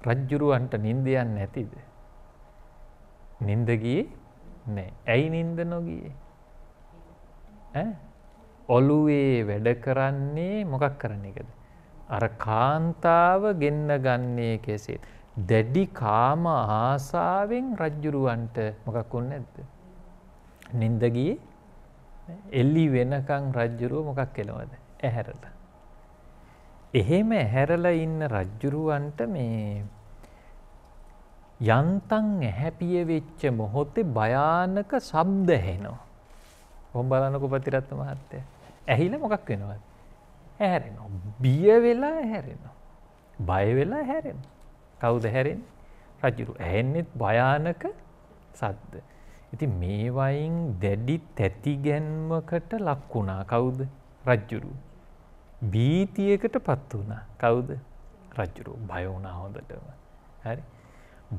රජ්ජුරුවන්ට නින්දයන්න ඇතිද. නින්දගිය නෑ ඇයි නින්ද නොගියේ. ඔලුවේ වැඩ කරන්නේ මොකක් කරන එකද. අර කාන්තාව ගෙන්න ගන්නේ කෙසේත්. දැඩි කාම ආසාාවෙන් රජ්ජුරුවන්ට මොකක් උන්න ඇත්ද. නින්දගිය එල්ලි වෙනකං රජ්ජුරුව මොකක් කෙනවද ඇහැරලා. එහෙම ඇහැරලා ඉන්න රජ්ජුරුවන්ට මේ යන්තම් ඇහැපිය වෙච්ච මොහොතේ භයානක ශබ්ද ඇහෙනවා. කොහොම බලන්නකො ප්‍රතිරත්න මහත්තයා. ඇහිලා මොකක් වෙනවද? ඇහැරෙනවා. බිය වෙලා ඇහැරෙනවා. බය වෙලා ඇහැරෙනවා. කවුද හැරෙන්නේ? රජුරු ඇහෙන්නෙත් භයානක සද්ද. ඉතින් මේ වයින් දැඩි තැති ගැන්මකට ලක් වුණා. කවුද? රජුරු. බීතියකට පත් වුණ කවුද රජ්ජුරුව බයවුණා හොඳටම හරි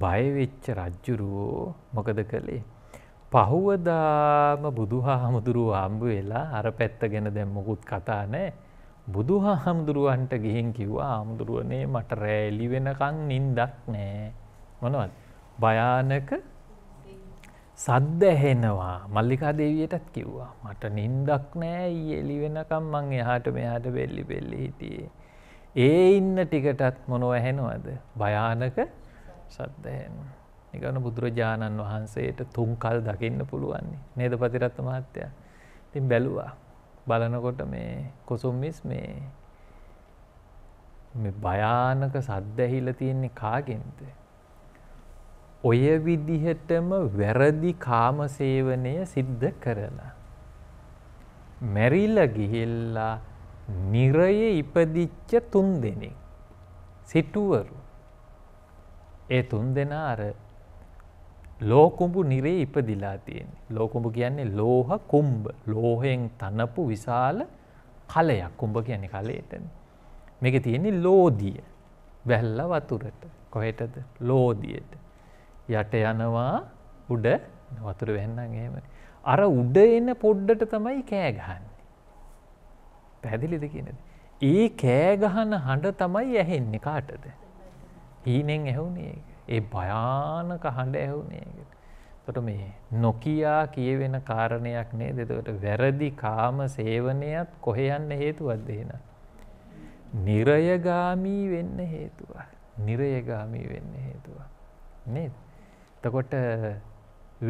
බයවෙච්ච රජ්ජුරුවෝ මොකද කළේ පහුවදාම බුදු හාමුදුරුව අම්බ වෙලා අර පැත්ත ගැන දැම් මොකුත් කතා නෑ බුදු හාමුදුරුවන්ට ගිහින් කිව්වා හාමුදුරුවනේ මට රෑලි වෙනකං නින්දක් නෑ මොනවත් භයානක සද්ද ඇහෙනවා මල්ලිකා දේවියටත් කිව්වා මට නින්දක් නෑ එලි වෙනකම් මං එහාට මෙහාට බෙල්ලි බෙල්ලි හිටියේ. ඒ ඉන්න ටිකටත් මොනො ඇහෙනවද භයානක සද්දහෙන්. නිගන බුදුරජාණන් වහන්සේට තුන්කල් දකින්න පුළුවන්නේ නේද පතිරත්ත මහත්තය තින් බැලුවා බලනකොට මේ කොසුම්මිස් මේ භයානක සද්දැහිල තියෙන්නේ කාගෙන්ද ඔය විදිහටම වැරදි කාමසේවනය සිද්ධ කරලා. මැරිල ගිහිල්ලා නිරයේ ඉපදිච්ච තුන් දෙනෙක්. සිටුවරු. ඒ තුන් දෙනා අර ලෝකුඹු නිරේ ඉපදිලා තියෙන්නේ. ලෝකුඹු කියන්නේ ලෝහ කුම්බ. ලෝහෙන් තනපු විශාල කලයක්. කුඹ කියන්නේ කලයටනේ. මේක තියෙන්නේ ලෝදිය. වැල්ලා වතුරට. කොහෙටද? ලෝදියට. යට යනවා උඩ වතුර වැහන්නම් එහෙම. අර උඩ එන පොඩ්ඩට තමයි කෑගහන්නේ. පැදිලිද කියනද. ඒ කෑගහන හඬ තමයි ඇහෙන්නේ කාටද. හීනෙන් ඇහුනේ ඒ භයානක හඬ ඇහුනේ එකට. තොට මේ නොකයා කියවෙන කාරණයක් නේ දෙතකට වැරදි කාම සේවනයත් කොහයන්න හේතුවත් දෙන. නිරයගාමී වෙන්න හේතුව. නිරයගාමී වෙන්න හේතුව. නේද. එතකොට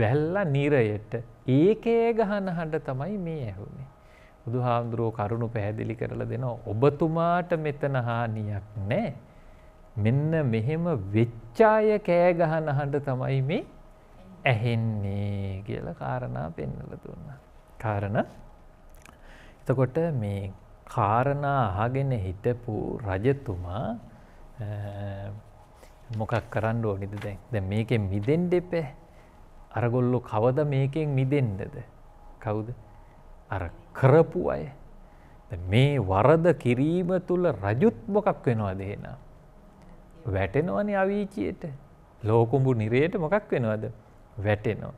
වැල්ල නිරයට ඒකේ ගහන හඬ තමයි මේ ඇහුනේ. බුදු හාමුදුරුවෝ කරුණු පැහැදිලි කරලා දෙනවා ඔබතුමාට මෙතන හානියක් නෑ. මෙන්න මෙහෙම වෙච්චාය කෑ ගහන හඬ තමයි මේ ඇහෙන්නේ කියලා කාරණා පෙන්වලා දුන්නා. කාරණ එතකොට මේ කාරණා අහගෙන හිටපු රජතුමා මොකක් කරන්න ඕනිද දැන් දැ මේකෙන් මිදෙන්ඩ එපේ අරගොල්ලො කවද මේකෙන් මිදෙන්ඩද කවුද අර කරපු අය මේ වරද කිරීම තුළ රජුත් මොකක් වෙනවා දෙහෙන වැටෙනවන අවීචයට ලෝකුඹු නිරයට මොකක් වෙනවද වැටෙනවා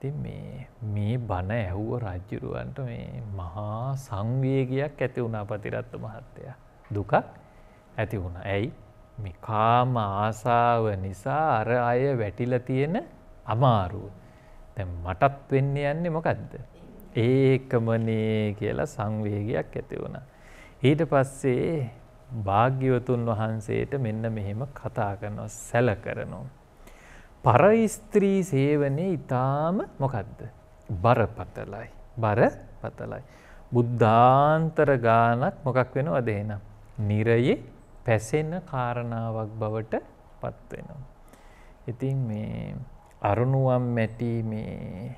ඉති මේ මේ බණ ඇහුව රජ්ජුරුවන්ට මේ මහා සංවේගයක් ඇති වුණා පතිරත්ව මහත්තයා දුකක් ඇති වුණ ඇයි මේ කාම ආසාව නිසා අර අය වැටිලා තියෙන අමාරුව. දැන් මටත් වෙන්න යන්නේ මොකද්ද? ඒකමනේ කියලා සංවේගයක් ඇති වුණා. ඊට පස්සේ භාග්‍යවතුන් වහන්සේට මෙන්න මෙහෙම කතා කරනවා සැල කරනවා. පර ස්ත්‍රී සේවනයේ ඊටාම මොකද්ද? බරපතලයි. බරපතලයි. බුද්ධාන්තර ගානක් මොකක් වෙනවද එහෙනම්? නිරයේ පැසෙන කාරණාවක් බවට පත්වෙනවා. ඉතින් මේ අරුණුවම් මැටි මේ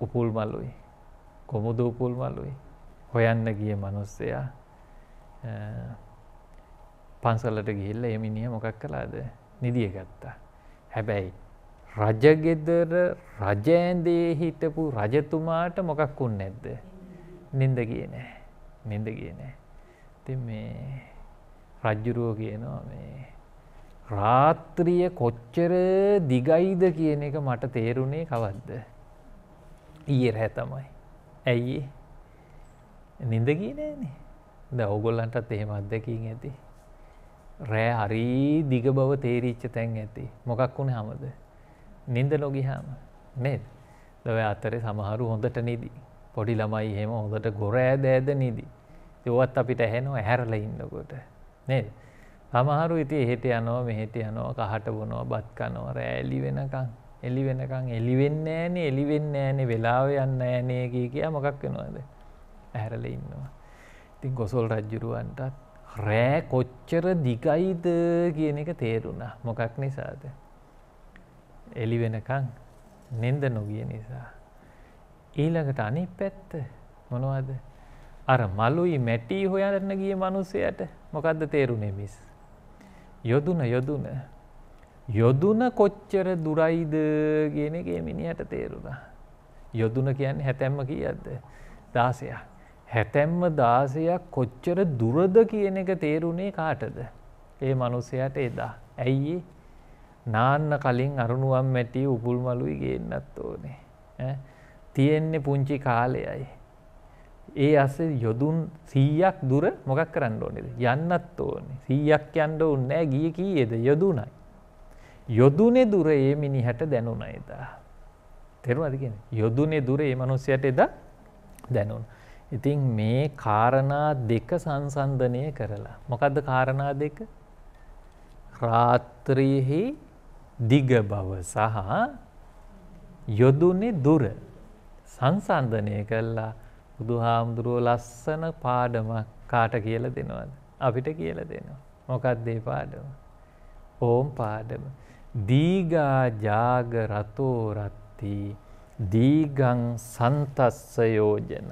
උපුල් මලුයි කොමුදු උපුල් මලුයි හොයන්න ගිය මනුස්සයා පන්සලට ගිහිල්ල එමිනිිය මොකක් කලාද නිදිය ගත්තා. හැබැයි රජගෙදර රජෑන්දේ හිටපු රජතුමාට මොකක් උන් නැද්ද. නින්ද ගිය නෑ නින්ද ගිය නෑ. ති මේ රජ්ජුරුවෝ කියනවා මේ රාත්‍රිය කොච්චර දිගයිද කියන එක මට තේරුණේ කවද්ද ඊය රහැ තමයි ඇයි නිඳ කියනෑනේ ද ඔගොල්ලන්ටත් එහෙම අත්දැකින් ඇති රෑ හරි දිග බව තේරීච්ච තැන් ඇති මොකක් වුණ හමද නින්ද නොගිහාම නේද දොය අතරේ සමහරු හොඳට නිදී පොඩි ළමයි හෙම හොඳට ගොර ඇද ඇද නිදී යුවත් අපිට ඇහෙනෝ ඇහැරල ඉන්නකොට නේද. අමහරු ඉති එහෙට යනෝ මෙහෙට යනෝ කහට බොනෝ බත්කනෝ රෑ එලි වෙනකං එලි වෙනකං එලිවෙන්න ෑන එලිවෙන්න ෑනේ වෙලාව යන්න ෑනයකී කිය මොකක් වෙනවාද ඇහැරල ඉන්නවා. ඉතින් ගොසොල් රජ්ජුරුවන්ටත් රෑ කොච්චර දිගයිද කියන එක තේරුණා මොකක් නිසාද. එලි වෙනකං නෙන්ද නොගිය නිසා. ඊළඟට අනි පැත්ත මොනවද අර මලුයි මැටි හොයන්න ගිය මිනිසයාට මොකද්ද තේරුනේ මිස්? යොදුන යොදුන යොදුන කොච්චර දුරයිද කියන එක මිනිහට තේරුණා. යොදුන කියන්නේ හැතැම්ම කීයක්ද? 16ක්. හැතැම්ම 16ක් කොච්චර දුරද කියන එක තේරුණේ කාටද? ඒ මිනිසයාට එදා. ඇයි නාන්න කලින් අරුණුවම් මැටි උපුල් මලුයි ගේන්නත් ඕනේ. තියෙන්නේ පුංචි කාලයයි. ඒ අසේ යොදුන් සීයක් දුර මොකක් කරන්න ඕනෙද. යන්නත් ඕනේ සීයක් යන්ඩ උන්නෑ ගිය කීයේද යොදුනයි. යොදුනේ දුර ඒ මිනිහැට දැනුන එදා. තෙරුවදගෙන යොදුනේ දුර ඒ මනුස්සයට එදා දැනුන්. ඉතින් මේ කාරණා දෙක සංසන්ධනය කරලා. මොකක්ද කාරණා දෙක රාත්‍රියෙහි දිග බව සහ යොදුනේ දුර සංසන්ධනය කල්ලා බුදු හාමුදුරුව ලස්සන පාඩමක් කාට කියල දෙනවද. අපිට කියල දෙනවා. මොකක්දේ පාඩම. ඕම් පාඩම. දීගා ජාග රතෝරත්ති දීගං සන්තස්ස යෝජන.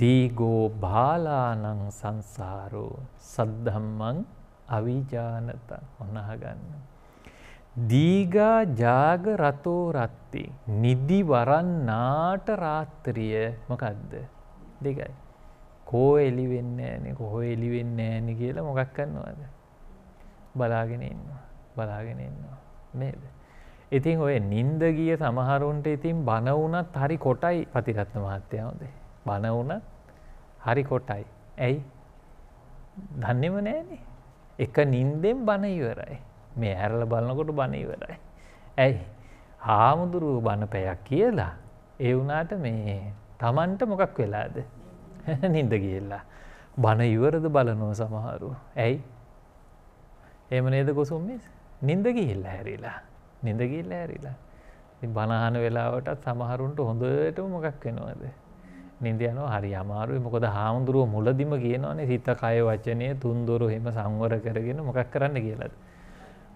දීගෝ බාලානං සංසාරෝ සද්ධම්මං අවිජානත ඔන්නහගන්න. දීගා ජාග රතෝ රත්ති. නිදි වරන්නාට රාත්‍රිය මොකක්ද. දෙකයි. කෝ එලිවෙන්න ෑනෙ කොහො එලිවෙන්න ෑන කියලා මොකක් කන්නවාද. බලාගෙන ඉන්නවා. බලාගෙන ඉන්නවා. නේද. ඉතින් ඔය නින්ද ගිය සමහරුන්ට ඉතින් බණවුනත් හරි කොටයි පතිරත්න මහත්තයාවදේ. බණවුනත් හරි කොටයි. ඇයි දන්නෙම නෑනේ. එක නින්දෙන් බණ ඉවරයි. මේ ඇරල බලන්නකොට බණ ඉවරයි. ඇයි හාමුදුරුව බණ පැයක් කියලා ඒ වුනාට මේ තමන්ට මොකක් වෙලාද නින්ද කියලා. බණ ඉවරද බලනෝ සමහරු. ඇයි එම නේද කොසුම් මේ නින්ද ගිහිල්ල හැරිලා නිඳ ගිල්ල හැරිලා. බණහන වෙලාවටත් සමහරුන්ට හොඳට මොකක් වෙනවද. නින්ද යනෝ හරි අමාරුයි මොකද හාමුදුරුව මුලදිම කියනවනේ සිත කය වචනය තුන්දුරු හෙම සංවර කරගෙන මොකක් කරන්න කියලද.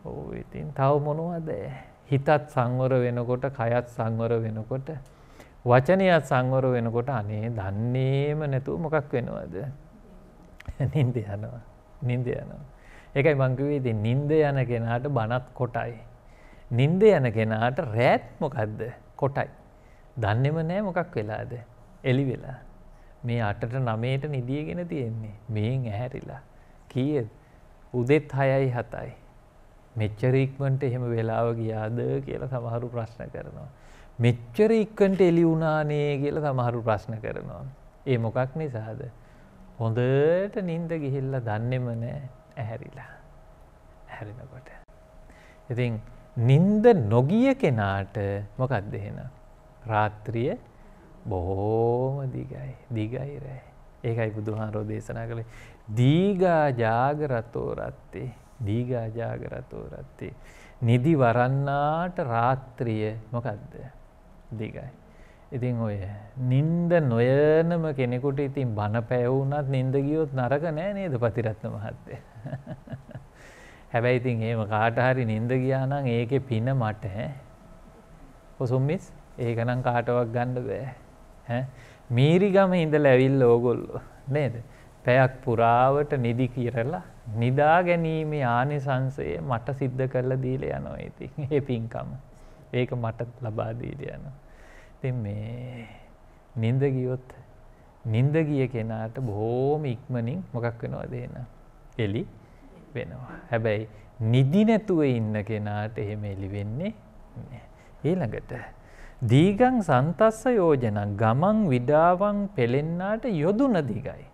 ඔව් ඉතින් තව මොනවද හිතත් සංවර වෙනකොට කයත් සංවර වෙනකොට වචනයත් සංවර වෙනකොට අනේ දන්නේම නැතුව මොකක් වෙනවද නින්ද යනවා නින්ද යනවා ඒකයි මංකිවේ ඉතින් නින්ද යන කෙනාට බනත් කොටයි නින්ද යන කෙනාට රෑත් මොකක්ද කොටයි දන්නෙම නෑ මොකක් වෙලාද එලි වෙලා මේ අටට නමයට නිදියගෙන තියෙන්නේ මේෙන් ඇහැරිලා කියද උදෙත් හයයි හතයි මෙච්චර ඉක්මට එහෙම වෙලාව ගියාද කියලා සමහරු ප්‍රශ්න කරනවා. මෙච්චර ඉක්කට එලිවුනානේ කියල සමහරු ප්‍රශ්න කරනවා. ඒ මොකක් නිසාද. හොඳට නින්ද ගිහිල්ල දන්නෙම නෑ ඇහැරිලා. ඇහැරෙනකොට. ඉතින් නින්ද නොගිය කෙනාට මොකක් දෙහෙන. රාත්‍රිය බොහෝම දිගයි දිගයිරෑ. ඒකයි බුදුහාරෝ දේශනා කළේ දීගා ජාගරතෝ රත්තේ දීගාජාගරතෝ රත්තේ. නිදි වරන්නාට රාත්‍රිය මොකක්ද දිගයි. ඉතින් ඔය නින්ද නොයනම කෙනෙකුට ඉතින් බණ පැවුනත් නින්ද ගියොත් නරක නෑ නේද පතිරත්න මහත්තය. හැබැයි ඉතින් ඒම කාටහරි නින්ද ගියානම් ඒකෙ පින මට පොසුම්මිස් ඒකනම් කාටවක් ගණ්ඩ බෑ මීරිගම ඉඳ ලැවිල් ඕගොල්ලො නේද. පැයක් පුරාවට නිදි කියරලා නිදා ගැනීමේ ආනිසංසය මට සිද්ධ කරලා දීල යනවා ඉතින් ඒ පින්කම ඒක මට ලබා දීල යනවා. ඉතින් මේ නින්ද ගියොත් නින්ද ගිය කෙනාට බොහෝම ඉක්මනින් මොකක් වෙනවා දේන එලි වෙනවා. හැබැයි නිදි නැතුව ඉන්න කෙනාට එහෙම එලි වෙන්නේ ඊළඟට දීගං සන්තස්ස යෝජන ගමන් විඩාවන් පෙළෙන්නාට යොදුන දිගයි.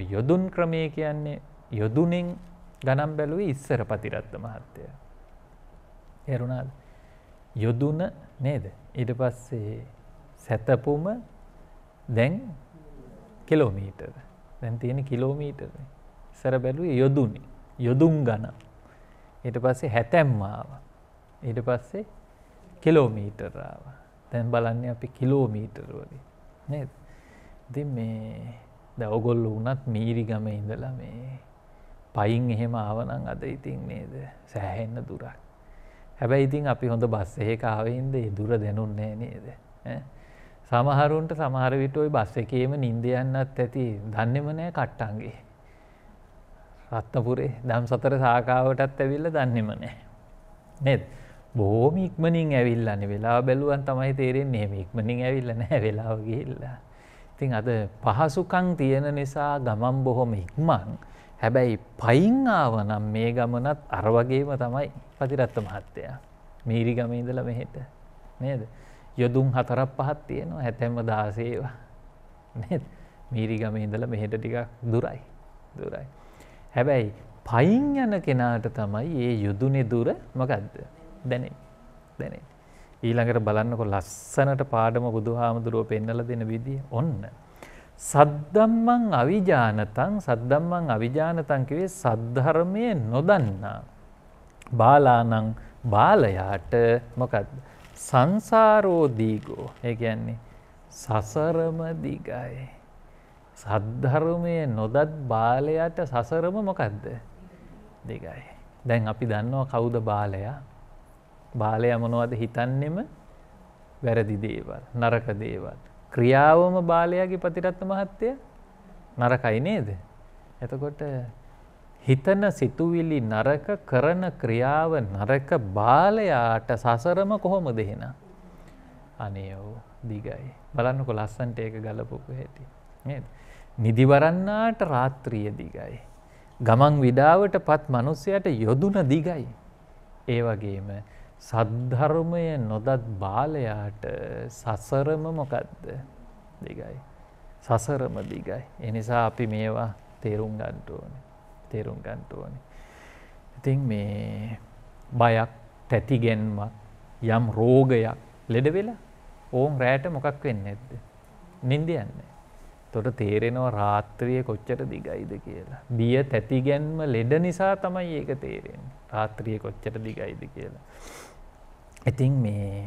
යොදුන් ක්‍රමය කියන්නේ යොදුනෙන් ගනම් බැලුවේ ඉස්සර පතිරත්ත මහත්තය. එරුණාද යොදුන නේද ඉඩ පස්සේ සැතපුම දැන් කිලෝමීටර් දැන් තියෙන කිලෝමීටර් ඉස්සර බැලුවේ යොදුනි යොදුන් ගනම් ඊට පස්සේ හැතැම්මාව ඊට පස්සේ කිලෝමීටරාව තැන් බලන්න අපි කිලෝමීටර් වලින් නේද ඉතින් මේ දැවගොල්ල වනත් මීරිගම ඉඳලා මේ පයින් එහෙම ආවනං අද ඉතින් නේද සෑහෙන්න දුරක්. හැබැයි ඉතින් අපි හොඳ බස් එහෙ කාවයින්ද දුර දැනුන්නේ නේද. සමහරුන්ට සමහරවිට ඔයි බස් එකේම නින්දයන්නත් ඇති දන්නෙම නෑ කට්ටන්ගේ. රත්නපුරේ දම් සතර සාකාවටත් ඇවිල්ල දන්නෙම නෑ. නෙත් බෝම ඉක්මනින් ඇවිල්ලනි වෙලා බැලුවන් තමයි තේරෙන් එහෙම ඉක්මනින් ඇවිල්ල නෑ වෙලාවගේල්ලා. තින් අද පහසුකං තියෙන නිසා ගමන් බොහොම හික්මං හැබැයි පයිංආාව නම් මේ ගමනත් අරවගේම තමයි පතිරත්ත මහත්තයා මීරි ගමඉදල මෙහෙට නේද යොදුම් හතරක් පහත් තියෙනවා හැතැම්ම දාසේවා මීරි ගමඉදල මෙහෙට ටිකක් දුරයි දුරයි හැබැයි පයින් යන කෙනාට තමයි ඒ යුදුනෙ දුර මකක්ද දැනේ දැනේ ඊළඟට බලන්නකො ලස්සනට පාඩම බුදුහාමුදුරුව පෙන්නල දෙන විදිහ ඔන්න. සද්දම්මං අවිජානතං සද්දම්මං අවිජානතං කිවේ සද්ධර්මය නොදන්නා. බාලානං බාලයාට මොකද. සංසාරෝදීගෝ ඒගැන්නේ සසරම දිගයි. සද්ධර්මය නොදත් බාලයට සසරම මොකක්ද දෙකයි. දැන් අපි දන්නවා කවුද බාලයා බාලය මොනවද හිතන්නෙම වැරදි දේවල් නරක දේවල්. ක්‍රියාවම බාලයාගේ පතිරත්ත මහත්තය නරකයි නේද. එතකොට හිතන සිතුවිලි නරක කරන ක්‍රියාව නරක බාලයාට සසරම කොහොම දෙහෙන. අනේ ඔවු දිගයි. බලන්නකො ලස්සන්ට ඒක ගලපොකු හැටි. නිදිවරන්නාට රාත්‍රිය දිගයි. ගමන් විඩාවට පත් මනුස්සයට යොදුන දිගයි. ඒ වගේම සද්ධර්මය නොදත් බාලයාට සසරම මොකක්ද දිගයි. සසරම දිගයි. එනිසා අපි මේවා තේරුම් ගන්ටඕන තේරුම් ගන්ටඕන. ඉතින් මේ බයක් තැතිගෙන්මත් යම් රෝගයක් ලෙඩවෙලා ඕන් රෑට මොකක් වෙන්න ඇද්ද. නින්දියන්නේ. තොට තේරෙනවා රාත්‍රිය කොච්චර දිගයිද කියලා. බිය තැතිගැන්ම ලෙඩ නිසා තමයි ඒක තේරෙන් රාත්‍රිය කොච්චට දිගයිද කියලා. ඉතින් මේ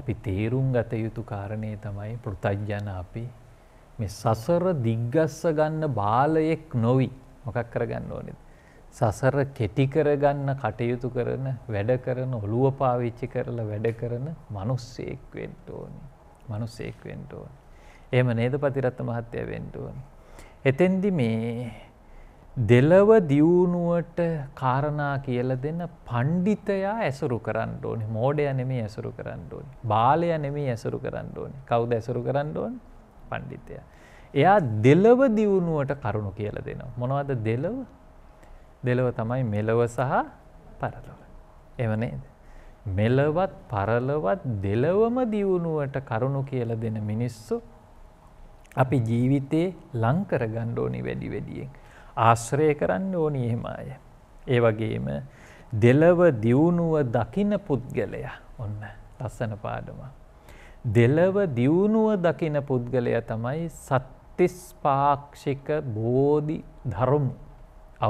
අපි තේරුම් ගත යුතු කාරණය තමයි පෘතජ්ජන අපි මේ සසර දිග්ගස්ස ගන්න බාලයෙක් නොවී මොකක් කරගන්න ඕනෙද. සසර කෙටිකරගන්න කටයුතු කරන වැඩ කරන ඔළුව පාවිච්චි කරලා වැඩ කරන මනුස්සෙක් වෙන්ට ඕනි මනුස්සෙක් වෙන්ට ඕනි. එහම නේද පතිරත්ත මහත්තය වෙන්ටුවන. එතෙන්දි මේ දෙලව දියුණුවට කාරණා කියල දෙන්න පණ්ඩිතයා ඇසුරු කරන්න ඕනි මෝඩය නෙමේ ඇසුරු කරන්න ඕනි බාලය නෙමේ ඇසුරු කරන්න ඕනි කවුද ඇසුරු කරන්න ඕන් පණ්ඩිතය. එයා දෙලව දියුණුවට කරුණු කියල දෙනවා. මොනවද දෙලව දෙලව තමයි මෙලව සහ පරලව. එමනේද. මෙලවත් පරලවත් දෙලවම දියුණුවට කරුණු කියල දෙන මිනිස්සු අපි ජීවිතේ ලංකර ගණ්ඩ ඕනි වැඩි වැඩියෙන්. ආශ්‍රය කරන්න ඕනි එහෙම අය. ඒ වගේම දෙලව දියුණුව දකින පුද්ගලයා ඔන්න ලස්සන පාඩම. දෙලව දියුණුව දකින පුද්ගලයා තමයි සත්තිස් පාක්ෂික බෝධි ධරුම්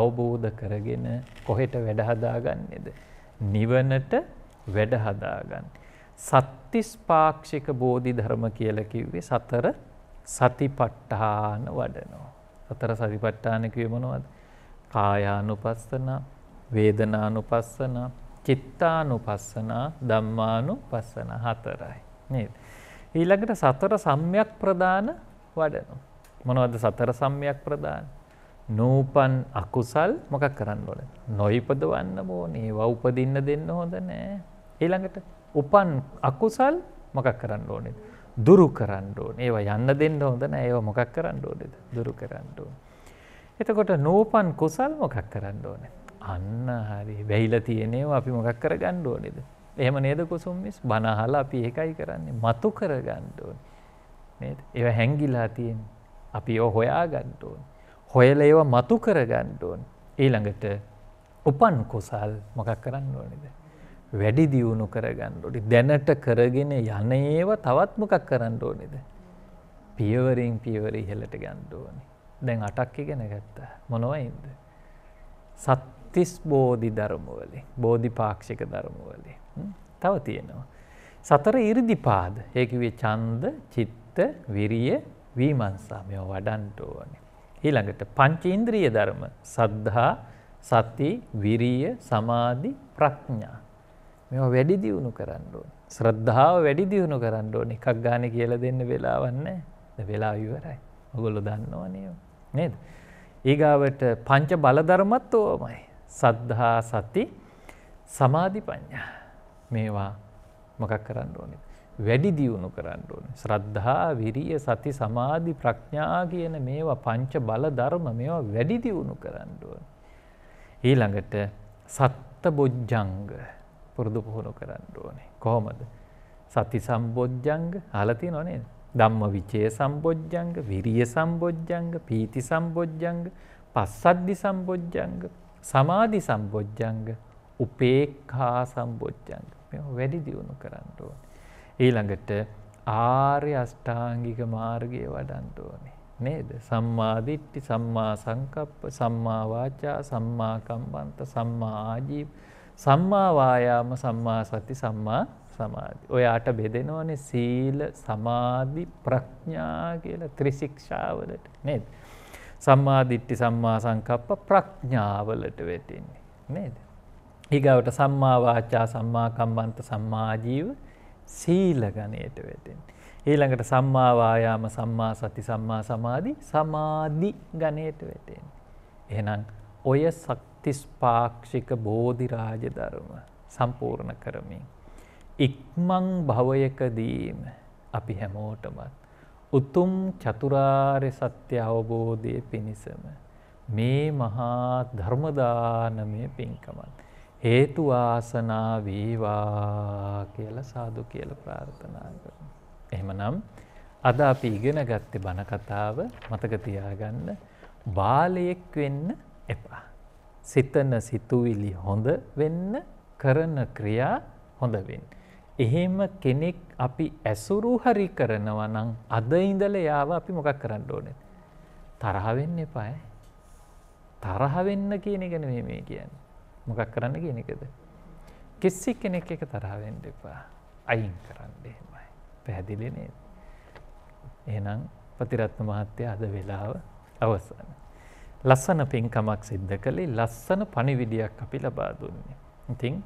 අවබෝධ කරගෙන කොහෙට වැඩහදාගන්නේද. නිවනට වැඩහදාගන්න. සත්තිස් පාක්ෂික බෝධි ධර්ම කියලකිවේ සතර සතිපට්ඨාන වඩනවා. අතර සතිපට්ඨානකවේ මොනවද. කායානුපස්සන වේදනානුපස්සන චිත්තානුපස්සන ධම්මානුපස්සන හතරයි. නේද. ඊළඟට සතර සම්යක් ප්‍රදාන වඩනු. මොනවද සතර සම්යක් ප්‍රදාන. නූපන් අකුසල් මොකක් කරන්න ඕන. නොයිපදවන්න ඕන ඒවා උපදින්න දෙන්න හොඳ නෑ. ඊළඟට උපන් අකුසල් මොකක් කරන්න ඕනෙද. දුරු කරන්න ඕන. ඒවා යන්න දෙන්න හොඳ නැහැ. ඒවා මොකක් කරන්න ඕනේද? දුරු කරන්න ඕන. එතකොට නූපන් කුසල් මොකක් කරන්න ඕනේ? අන්න හරි. වැහිලා තියෙනේවා අපි මොකක් කරගන්න ඕනේද? එහෙම නේද කුසුම් මිස්? බණ අහලා අපි ඒකයි කරන්නේ. මතු කරගන්න ඕනේ. නේද? ඒවා හැංගිලා තියෙන්නේ. අපි ඒවා හොයාගන්න ඕනේ. හොයලා ඒවා මතු කරගන්න ඕනේ. ඊළඟට උපන් කුසල් මොකක් කරන්න ඕනේද? වැඩි දියුණු කරගන්න ඕනි. දැනට කරගෙන යන ඒවා තවත් මොකක් කරන්න ඕනේද? පියවරෙන් පියවර ඉහළට ගන්න ඕනේ. දැන් 8ක් ඉගෙන ගත්තා. මොනවයින්ද? සත්‍තිස් බෝධි ධර්මවලින්, බෝධිපාක්ෂික ධර්මවලින්. තව තියෙනවා. සතර 이르දිපාද. ඒ කිව්වේ ඡන්ද, චිත්ත, විරිය, විමර්ශා මේවා වඩන්න ඕනේ. ඊළඟට පංච ඉන්ද්‍රිය ධර්ම සද්ධා, සති, විරිය, සමාධි, ප්‍රඥා. මෙ වැඩි දියුණු කරන්න ඕන. ශ්‍රද්ධාව වැඩි දියුණු කරන්න ඕන එකක් ගාන කියල දෙන්න වෙලාවන්න ද වෙලා ඉවරයි. ඔගොල්ලො දන්නවනය නේද. ඒගාවට පංච බලධර්මත් ඕමයි. සද්ධහා සති සමාධි ප්ඥා මේවා මකක් කරන්න ඕනෙ. වැඩි දියුණු කරන්න ඕන. ශ්‍රද්ධා විරිය සති සමාධි ප්‍රඥා කියන මේවා පංච බලධර්ම මේවා වැඩි දියුණු කරන්න ඕන. ඊළඟට සත්ත බොජ්ජංග පුරුදු පුහුණු කරන්න ඕනේ. කොහොමද. සති සම්බෝජ්ජංග හලති නොනේ. දම්ම විචේ සම්බෝජ්ජංග විරිය සම්බෝජ්ජංග පීති සම්බෝජ්ජංග පස්සද්දි සම්බෝජ්ජංග සමාධි සම්බෝජ්ජංග උපේක්හා සම්බෝජ්ජංග වැඩි දියුණු කරන්න ඕන. ඊළඟට ආර්ය අෂ්ඨාංගික මාර්ගය වඩන්ට ඕනේ. නේද සම්මාදිට්ටි සම්මා සංකප්ප සම්මාවාචා සම්මාකම්බන්ත සම්මා ආජීව සම්මා වායාම සම්මා සති සම්මා සමාධි. ඔයාට බෙදෙනවනේ සීල සමාධි ප්‍රඥා කියලා ත්‍රිශික්ෂාවලට නේද? සම්මා දිට්ඨි සම්මා සංකප්ප ප්‍රඥාවලට වැටෙන්නේ නේද? ඊගාවට සම්මා වාචා සම්මා කම්මන්ත සම්මා ජීව සීල ගණයට වැටෙන්නේ. ඊළඟට සම්මා වායාම සම්මා සති සම්මා සමාධි සමාධි ගණයට වැටෙන්නේ. එහෙනම් ඔය සක් අතිස් පාක්ෂික බෝධි රාජධර්ම සම්පූර්ණ කරමින්. ඉක්මං භවයකදීම අපි හැමෝටමත් උතුම් චතුරාර්ය සත්‍ය අවබෝධය පිණිසම මේ මහා ධර්මදානමය පින්කමත්. හේතු ආසනා වේවා කියලා සාදු කියලා ප්‍රාර්ථනා කරමු. එහෙමනම් අද අපි ඉගෙන ගත්තේ බණ කතාව මතක තියාගන්න. බාලයෙක් වෙන්න එපා. සිතන සිතුවිලි හොඳ වෙන්න කරන ක්‍රියා හොඳ වෙන්න. එහෙම කෙනෙක් අපි ඇසුරු හරි කරනවා නම් අද ඉඳල යාව අපි මොකක් කරන්න ඕන. තරහවෙන්න එපාය. තරහවෙන්න කියන එක නෙමෙයි මේ කියන්නේ. මොකක් කරන්න කියන එකද? කිසි කෙනෙක් එක තරහවෙන්න එපා. අයින් කරන්න එහෙමයි. පැහැදිලි නේද? එහෙනම් පතිරත්න මහත්තයා අද වෙලාව අවසන්. ලස්සන පින්කමක් සිද්ධ කළේ ලස්සන පණිවිඩයක් අපි ලබා දුන්නේ. ඉතින්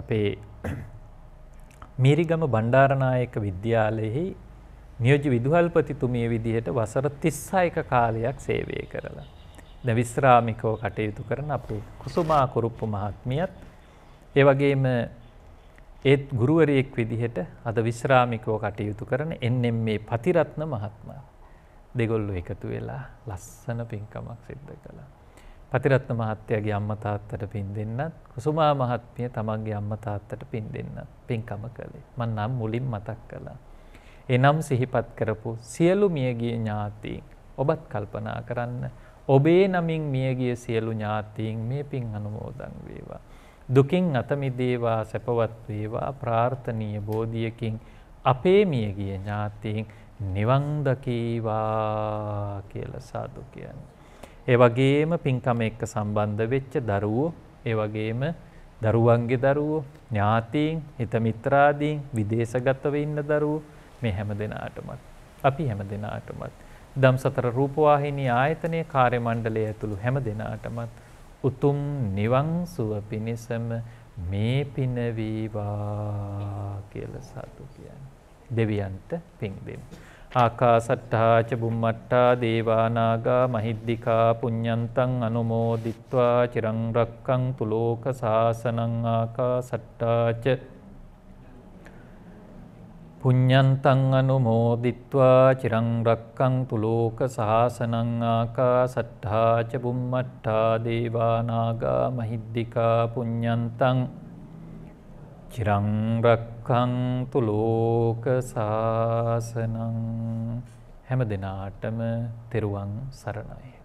අපේ මීරිගම බණ්ඩාරනායක විද්‍යාලයෙහි නියෝජ්‍ය විදුහල්පතිතුමිය විදිහට වසර 31 කාලයක් සේවය කරලා දැන් විශ්‍රාමිකව කටයුතු කරන අපේ කුසුමා කුරුප්පු මහත්මියත් ඒ වගේම ඒත් ගුරුවරියෙක් විදිහට අද විශ්‍රාමිකව කටයුතු කරන එන්නම් මේ පතිරත්න මහත්මයා දෙගොල්ලු එකතු වෙලා ලස්සන පින්කමක් සිද්ධ කළා. පතිරත්න මහත්තයාගේ අම්මතාත්තට පින් දෙන්නත් කුසුමා මහත්මිය තමන්ගේ අම්මතාත්තට පින් දෙන්න පින්කම කළේ මන් නම් මුලින් මතක් කළා. එනම් සිහිපත් කරපු සියලු මියගිය ඥාතීන් ඔබත් කල්පනා කරන්න ඔබේ නමින් මියගිය සියලු ඥාතීන් මේ පින් අනුමෝදන් වේවා. දුකින් අතමිදේවා සැපවත් වේවා ප්‍රාර්ථනීය බෝධියකින් අපේ මියගිය ඥාතීන් නිවන් දකීවා කියලා සාදු කියන්නේ. ඒ වගේම පින්කම එක්ක සම්බන්ධ වෙච්ච දරුවෝ, ඒ වගේම දරුවන්ගේ දරුවෝ, ඥාතීන්, හිත මිත්‍රාදීන්, විදේශගතව ඉන්න දරුවෝ මේ හැම දෙනාටමත් අපි හැම දෙනාටමත් දම් සතර රූපවාහිනී ආයතනයේ කාර්ය මණ්ඩලය ඇතුළු හැම දෙනාටමත් උතුම් නිවන් සුව පිණසම මේ පින වේවා කියලා සතු කියන්නේ දෙවියන්ට පින් දෙමු ආකාසට්ටා චබුම්මට්ටා දේවානාගා මහිද්දිකා පුඤ්ඥන්තං අනුමෝදිත්වා චිරංරක්කං තුළෝක සාසනං ආකා සට්ටාච පුඤ්ඥන්තං අනුමෝදිත්වා චිරංරක්කං තුළෝක සහසනං ආකා සට්ඨාචබුම්මට්ටා දේවානාගා මහිද්දිකා පුඤ්ඥන්තං චිරංරක්කංතු ලෝක සාසනං හැම දෙනාටම තෙරුවන් සරණයි.